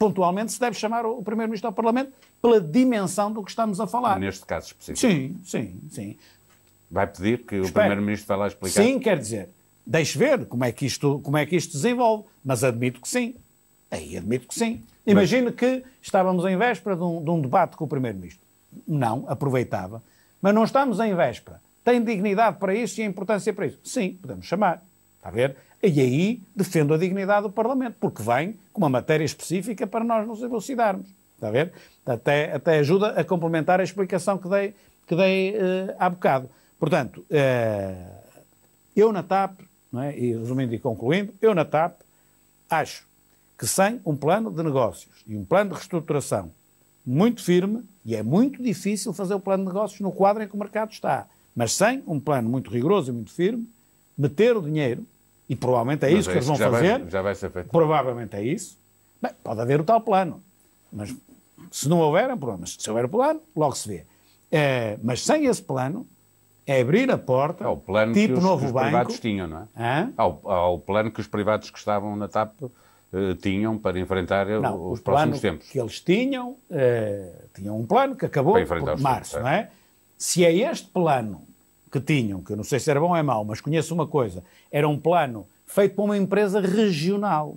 pontualmente se deve chamar o Primeiro-Ministro ao Parlamento pela dimensão do que estamos a falar. Neste caso específico. Sim, sim, sim. Vai pedir que Espero. o Primeiro-Ministro vá lá explicar? Sim, quer dizer, deixe ver como é, que isto, como é que isto desenvolve, mas admito que sim. Aí admito que sim. Imagino mas... que estávamos em véspera de um, de um debate com o Primeiro-Ministro. Não, aproveitava. Mas não estamos em véspera. Tem dignidade para isso e importância para isso. Sim, podemos chamar. Está a ver? E aí defendo a dignidade do Parlamento, porque vem com uma matéria específica para nós nos elucidarmos. Está a ver? Até, até ajuda a complementar a explicação que dei, que dei uh, há bocado. Portanto, uh, eu na TAP, não é? e resumindo e concluindo, eu na TAP acho que sem um plano de negócios e um plano de reestruturação muito firme, e é muito difícil fazer o plano de negócios no quadro em que o mercado está, mas sem um plano muito rigoroso e muito firme, meter o dinheiro e provavelmente é mas isso é que eles vão fazer. Vai, já vai ser feito. Provavelmente é isso. Bem, pode haver o tal plano. Mas se não houver, é um problema. Mas se houver o plano, logo se vê. É, mas sem esse plano, é abrir a porta, ao é plano tipo que os, novo que os banco. privados tinham, não é? Ao, ao, plano que os privados que estavam na TAP eh, tinham para enfrentar não, os próximos tempos. que eles tinham, uh, tinham um plano que acabou por março, não é? é? Se é este plano que tinham, que eu não sei se era bom ou é mau, mas conheço uma coisa, era um plano feito por uma empresa regional.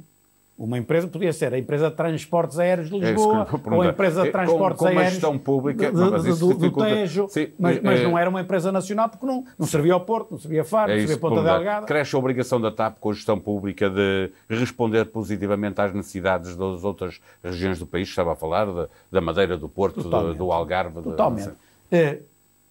Uma empresa podia ser a empresa de transportes aéreos de é Lisboa é ou a empresa de transportes com, com aéreos gestão pública, de, mas isso do, do Tejo, Sim, mas, mas é- não era uma empresa nacional porque não, não servia ao Porto, não servia a Faro, é não servia a Ponta Delgada. Cresce a obrigação da TAP com a gestão pública de responder positivamente às necessidades das outras regiões do país, estava a falar de, da Madeira, do Porto, do, do, Algarve. Totalmente. De... Eh,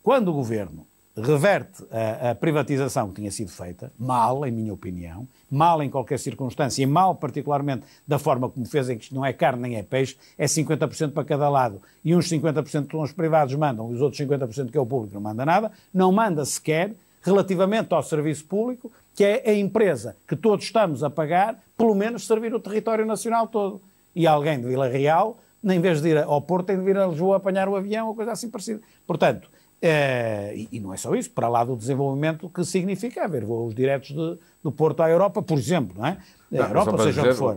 quando o governo reverte a, a, privatização que tinha sido feita, mal, em minha opinião, mal em qualquer circunstância, e mal particularmente da forma como fez, em que isto não é carne nem é peixe, é 50% para cada lado, e uns 50% que os privados mandam, e os outros 50% que é o público não manda nada, não manda sequer relativamente ao serviço público, que é a empresa que todos estamos a pagar, pelo menos servir o território nacional todo. E alguém de Vila Real, em vez de ir ao Porto, tem de vir a Lisboa apanhar o avião ou coisa assim parecida. Portanto, eh, e, não é só isso, para lá do desenvolvimento que significa haver voos diretos de, do Porto à Europa, por exemplo, não é? Não, a Europa, seja dizer, o que for.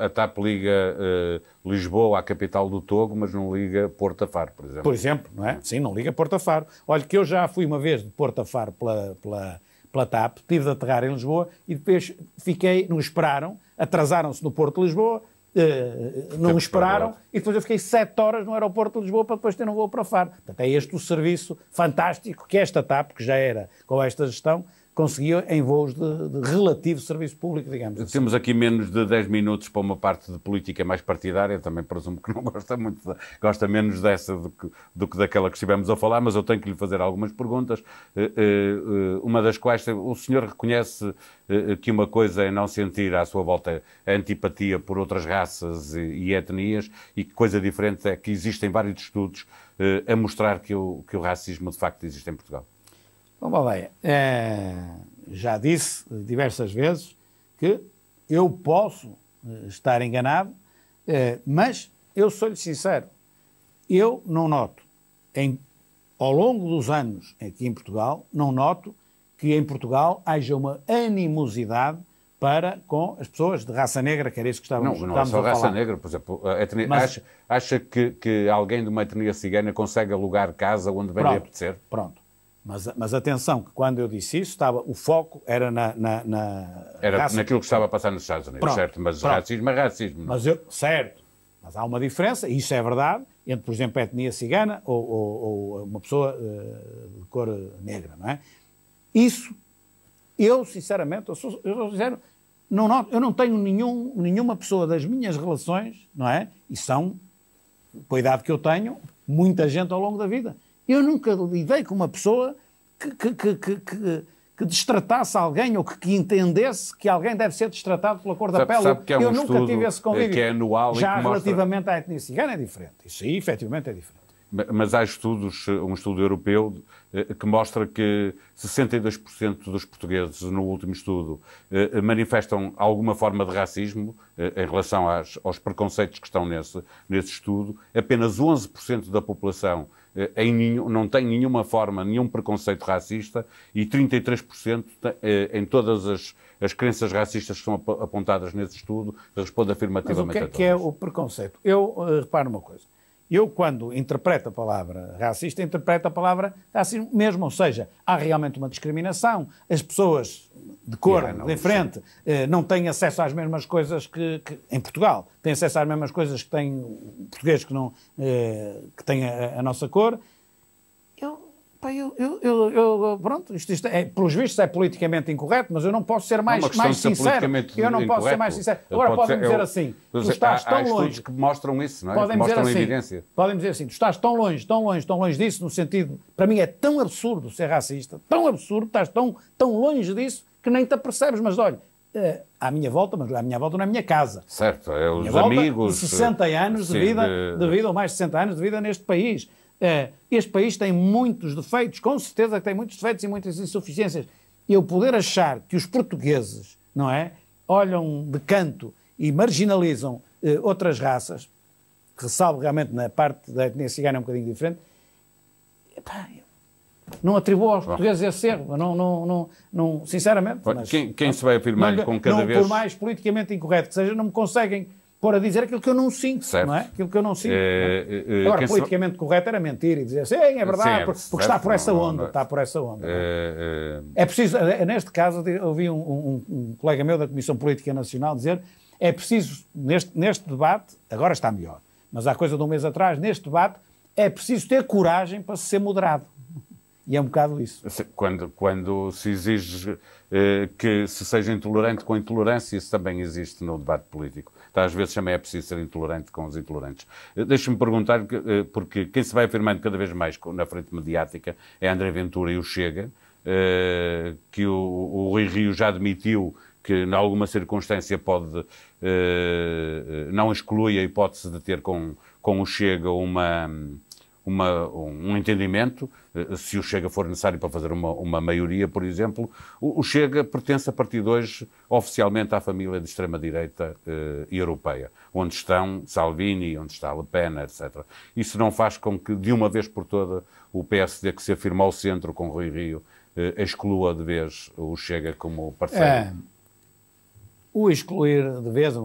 A, a TAP liga uh, Lisboa à capital do Togo, mas não liga Porto a Faro, por exemplo. Por exemplo, não é? Sim, não liga Porto a Faro. Olha, que eu já fui uma vez de Porto a Faro pela, pela, pela TAP, tive de aterrar em Lisboa e depois fiquei, não esperaram, atrasaram-se no Porto de Lisboa, eh, não me esperaram e depois eu fiquei sete horas no aeroporto de Lisboa para depois ter um voo para Faro. Portanto, é este o serviço fantástico que esta TAP, que já era com esta gestão, conseguiu em voos de, de, relativo serviço público, digamos assim. Temos aqui menos de 10 minutos para uma parte de política mais partidária, também presumo que não <laughs> gosta muito, de, gosta menos dessa do que, do que, daquela que estivemos a falar, mas eu tenho que lhe fazer algumas perguntas, eh, eh, uma das quais, o senhor reconhece eh, que uma coisa é não sentir à sua volta a antipatia por outras raças e, etnias, e que coisa diferente é que existem vários estudos a mostrar que o, que o racismo de facto existe em Portugal. Bom, bem, é, já disse diversas vezes que eu posso eh, estar enganado, é, mas eu sou-lhe sincero, eu não noto, em, ao longo dos anos aqui em Portugal, não noto que em Portugal haja uma animosidade para com as pessoas de raça negra, que era isso que estávamos, não, não é estávamos é só raça negra, por exemplo, etnia, Mas, acha, acha que, que, alguém de uma etnia cigana consegue alugar casa onde bem lhe apetecer? Pronto. Mas, mas atenção, que quando eu disse isso, estava, o foco era na. na, na era raça. naquilo que estava a passar nos Estados Unidos, pronto, certo? Mas pronto. racismo é racismo. É? Mas eu, certo. Mas há uma diferença, e isso é verdade, entre, por exemplo, a etnia cigana ou, ou, ou uma pessoa uh, de cor negra, não é? Isso, eu, sinceramente, eu sou, eu sou sincero, não, eu não tenho nenhum, nenhuma pessoa das minhas relações, não é? E são, com a idade que eu tenho, muita gente ao longo da vida eu nunca lidei com uma pessoa que, que, que, que, que destratasse alguém ou que, entendesse que alguém deve ser destratado pela cor da sabe, pele. Sabe que é um eu nunca tive esse convívio. Que é anual Já e que relativamente mostra... à etnia cigana é diferente. Isso aí, efetivamente, é diferente. Mas há estudos, um estudo europeu, eh, que mostra que 62% dos portugueses, no último estudo, eh, manifestam alguma forma de racismo eh, em relação aos preconceitos que estão nesse, nesse estudo. Apenas 11% da população eh, em nenhum, não tem nenhuma forma, nenhum preconceito racista e 33% eh, em todas as, as crenças racistas que são apontadas nesse estudo responde afirmativamente Mas o que é, que é o preconceito? Eu eh, reparo uma coisa. Eu, quando interpreto a palavra racista, interpreto a palavra racismo mesmo, ou seja, há realmente uma discriminação, as pessoas de cor yeah, diferente eh, não têm acesso às mesmas coisas que, que, em Portugal, têm acesso às mesmas coisas que têm o português que, não, eh, que tem a, a nossa cor, Pá, eu, eu, eu, eu, pronto, isto, isto, é, pelos vistos é politicamente incorreto, mas eu não posso ser mais, mais sincero. Eu não posso ser mais sincero. Agora podem ser, dizer eu, assim, tu estás há, tão há longe. que mostram isso, não é? Podem dizer assim, evidência. Podem dizer assim, tu estás tão longe, tão longe, tão longe disso, no sentido, para mim é tão absurdo ser racista, tão absurdo, estás tão, tão longe disso que nem te apercebes, mas olha, eh, à minha volta, mas à minha volta na é minha casa. Certo, é os amigos. Volta, 60 anos sim, de vida, de... de vida, ou mais de 60 anos de vida neste país. É, este país tem muitos defeitos, com certeza que tem muitos defeitos e muitas insuficiências. Eu poder achar que os portugueses, não é, olham de canto e marginalizam eh, outras raças, ressalvo realmente na parte da etnia cigana é um bocadinho diferente, epá, não atribuo aos portugueses esse erro, não, não, não, não sinceramente. Mas, quem, quem se vai afirmar com cada não, vez... Por mais politicamente incorreto que seja, não me conseguem pôr a dizer aquilo que eu não sinto, certo. não é? Aquilo que eu não sinto. É, não é? Eh, eh, eh, agora, politicamente se... correto era mentir e dizer assim, é verdade, é porque certo, está por essa onda, é. está por essa onda. É, é... preciso, neste caso, ouvi um, um, um, colega meu da Comissão Política Nacional dizer, é preciso, neste, neste debate, agora está melhor, mas há coisa de um mês atrás, neste debate, é preciso ter coragem para ser moderado. E é um bocado isso. Quando, quando se exige eh, que se seja intolerante com intolerância, isso também existe no debate político às vezes também é preciso ser intolerante com os intolerantes. Eh, Deixe-me perguntar, eh, porque quem se vai afirmando cada vez mais na frente mediática é André Ventura e o Chega, eh, que o, o Rui Rio já admitiu que, em alguma circunstância, pode. não exclui a hipótese de ter com, com o Chega uma uma, um entendimento, eh, se o Chega for necessário para fazer uma, uma maioria, por exemplo, o, Chega pertence a partir de hoje oficialmente à família de extrema-direita eh, europeia, onde estão Salvini, onde está Le Pen, etc. Isso não faz com que, de uma vez por toda, o PSD que se afirmou ao centro com Rui Rio eh, exclua de vez o Chega como parceiro? É o excluir de vez, eh,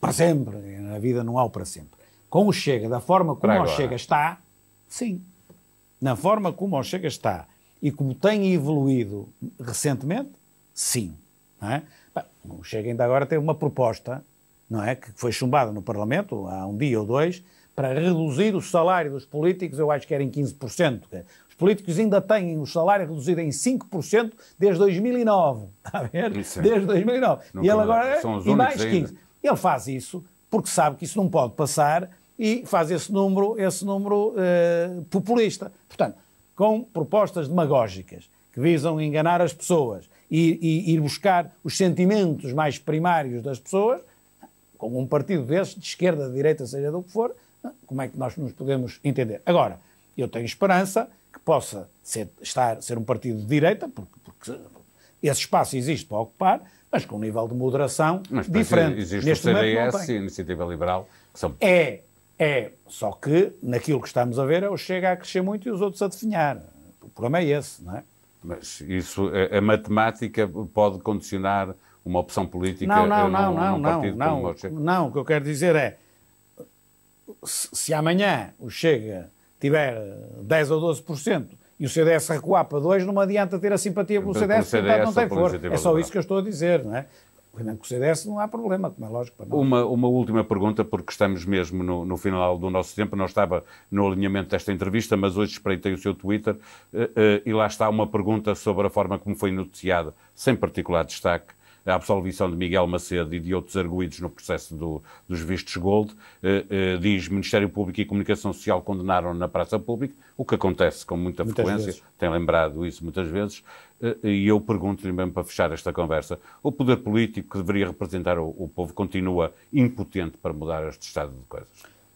para sempre, na vida não há o para sempre com o Chega, da forma como o Chega está, sim. Na forma como o Chega está e como tem evoluído recentemente, sim. É? o Chega ainda agora tem uma proposta, não é? Que foi chumbada no Parlamento há um dia ou dois, para reduzir o salário dos políticos, eu acho que era em 15%. Os políticos ainda têm o salário reduzido em 5% desde 2009. Está a ver? Isso. É. Desde 2009. Não e ele agora é e mais 15%. Ainda. Ele faz isso porque sabe que isso não pode passar e faz esse número, esse número eh, populista. Portanto, com propostas demagógicas que visam enganar as pessoas e, e ir buscar os sentimentos mais primários das pessoas, com um partido desses, de esquerda, de direita, seja do que for, como é que nós nos podemos entender? Agora, eu tenho esperança que possa ser, estar, ser um partido de direita, porque, porque esse espaço existe para ocupar, mas com um nível de moderação mas, diferente. Existe Neste o CDS e a Iniciativa Liberal, que são... É, é, só que naquilo que estamos a ver é o Chega a crescer muito e os outros a definhar. O problema é esse, não é? Mas isso, a, a matemática pode condicionar uma opção política? Não, não, não, não, não, não, não, não. O que eu quero dizer é, se, se amanhã o Chega tiver 10 ou 12% e o CDS recuar para 2, não adianta ter a simpatia pelo CDS, o CDS não tem força. É só isso que eu estou a dizer, não é? Quando considera-se, não há problema, como é lógico. Uma, uma última pergunta, porque estamos mesmo no, no, final do nosso tempo. Não estava no alinhamento desta entrevista, mas hoje espreitei o seu Twitter uh, uh, e lá está uma pergunta sobre a forma como foi noticiada, sem particular destaque, a absolvição de Miguel Macedo e de outros arguídos no processo do, dos vistos Gold, eh, eh, diz Ministério Público e Comunicação Social condenaram na praça pública, o que acontece com muita muitas frequência, vezes. tem lembrado isso muitas vezes, eh, e eu pergunto-lhe mesmo para fechar esta conversa, o poder político que deveria representar o, o povo continua impotente para mudar este estado de coisas?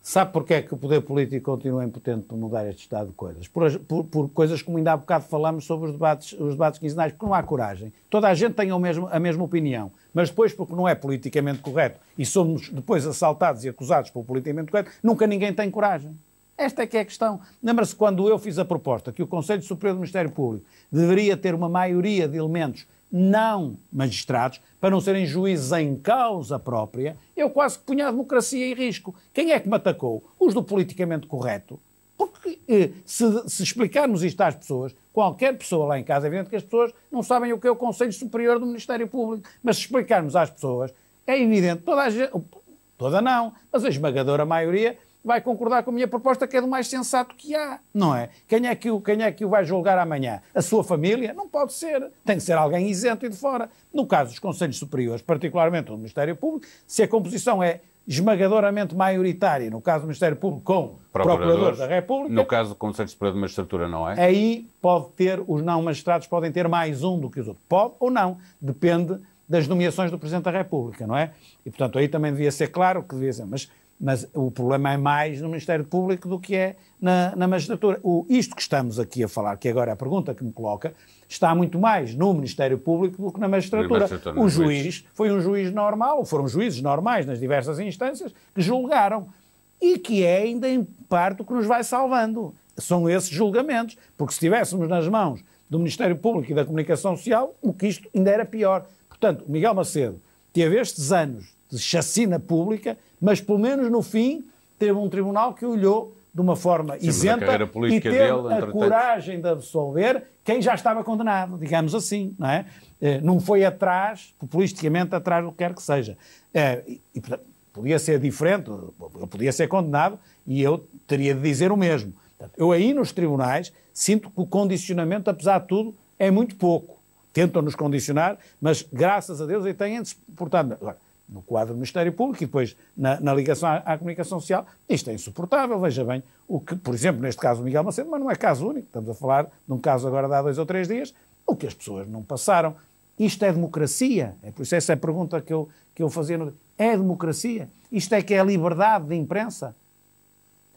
Sabe porquê é que o poder político continua impotente para mudar este estado de coisas? Por, por, por, coisas como ainda há bocado falámos sobre os debates, os debates quinzenais, porque não há coragem. Toda a gente tem a mesma, a mesma opinião, mas depois, porque não é politicamente correto e somos depois assaltados e acusados pelo politicamente correto, nunca ninguém tem coragem. Esta é que é a questão. Lembra-se quando eu fiz a proposta que o Conselho Superior do Ministério Público deveria ter uma maioria de elementos não magistrados, para não serem juízes em causa própria, eu quase que punha a democracia em risco. Quem é que me atacou? Os do politicamente correto. Porque eh, se, se explicarmos isto às pessoas, qualquer pessoa lá em casa, é evidente que as pessoas não sabem o que é o Conselho Superior do Ministério Público, mas se explicarmos às pessoas, é evidente, toda a gente, toda não, mas a esmagadora maioria vai concordar com a minha proposta, que é do mais sensato que há, não é? Quem é que o, quem é que o vai julgar amanhã? A sua família? Não pode ser. Tem que ser alguém isento e de fora. No caso dos Conselhos Superiores, particularmente o Ministério Público, se a composição é esmagadoramente maioritária, no caso do Ministério Público, com Procurador da República. No caso do Conselho Superior de Magistratura, não é? Aí pode ter, os não magistrados podem ter mais um do que os outros. Pode ou não, depende das nomeações do Presidente da República, não é? E, portanto, aí também devia ser claro o que devia ser, mas mas o problema é mais no Ministério Público do que é na, na magistratura. O, isto que estamos aqui a falar, que agora é a pergunta que me coloca, está muito mais no Ministério Público do que na magistratura. magistratura o juiz foi um juiz normal, foram juízes normais nas diversas instâncias que julgaram. E que é ainda em parte o que nos vai salvando. São esses julgamentos. Porque se estivéssemos nas mãos do Ministério Público e da Comunicação Social, o que isto ainda era pior. Portanto, Miguel Macedo teve estes anos de chacina pública, mas pelo menos no fim teve um tribunal que olhou de uma forma Sim, isenta e teve dele, a coragem de absolver quem já estava condenado, digamos assim, não é? Eh, não foi atrás, populisticamente atrás do que quer que seja. Eh, e, e, podia ser diferente, eu podia ser condenado e eu teria de dizer o mesmo. Eu aí nos tribunais sinto que o condicionamento, apesar de tudo, é muito pouco. Tentam nos condicionar, mas graças a Deus e têm-se portado. Agora, no quadro do Ministério Público e depois na, na ligação à, à, comunicação social, isto é insuportável, veja bem, o que, por exemplo, neste caso do Miguel Macedo, mas não é caso único, estamos a falar de um caso agora de há dois ou três dias, o que as pessoas não passaram. Isto é democracia? É por isso essa é a pergunta que eu, que eu fazia. No... É democracia? Isto é que é a liberdade de imprensa?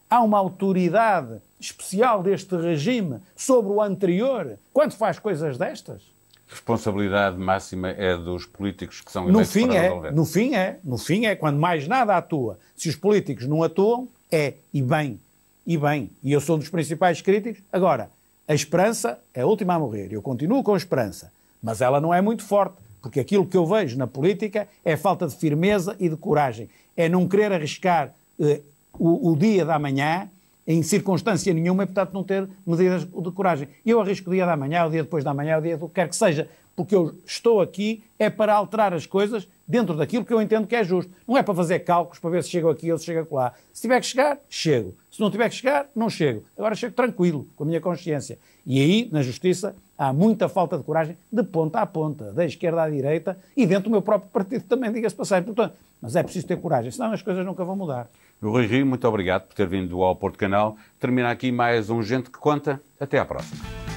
Há uma autoridade especial deste regime sobre o anterior quando faz coisas destas? responsabilidade máxima é dos políticos que são eleitos no fim para é, resolver. No fim é, no fim é, quando mais nada atua. Se os políticos não atuam, é, e bem, e bem. E eu sou um dos principais críticos. Agora, a esperança é a última a morrer. Eu continuo com a esperança, mas ela não é muito forte, porque aquilo que eu vejo na política é falta de firmeza e de coragem. É não querer arriscar eh, o, o dia da manhã em circunstância nenhuma e, portanto, não ter medidas de coragem. Eu arrisco o dia da manhã, o dia depois da manhã, o dia do que quer que seja, porque eu estou aqui é para alterar as coisas dentro daquilo que eu entendo que é justo. Não é para fazer cálculos para ver se chego aqui ou se chego lá. Se tiver que chegar, chego. Se não tiver que chegar, não chego. Agora chego tranquilo, com a minha consciência. E aí, na justiça, há muita falta de coragem de ponta a ponta, da esquerda à direita e dentro do meu próprio partido também, diga-se passagem. Portanto, mas é preciso ter coragem, senão as coisas nunca vão mudar. Rui Rio, muito obrigado por ter vindo ao Porto Canal. Termina aqui mais um Gente que Conta. Até à próxima.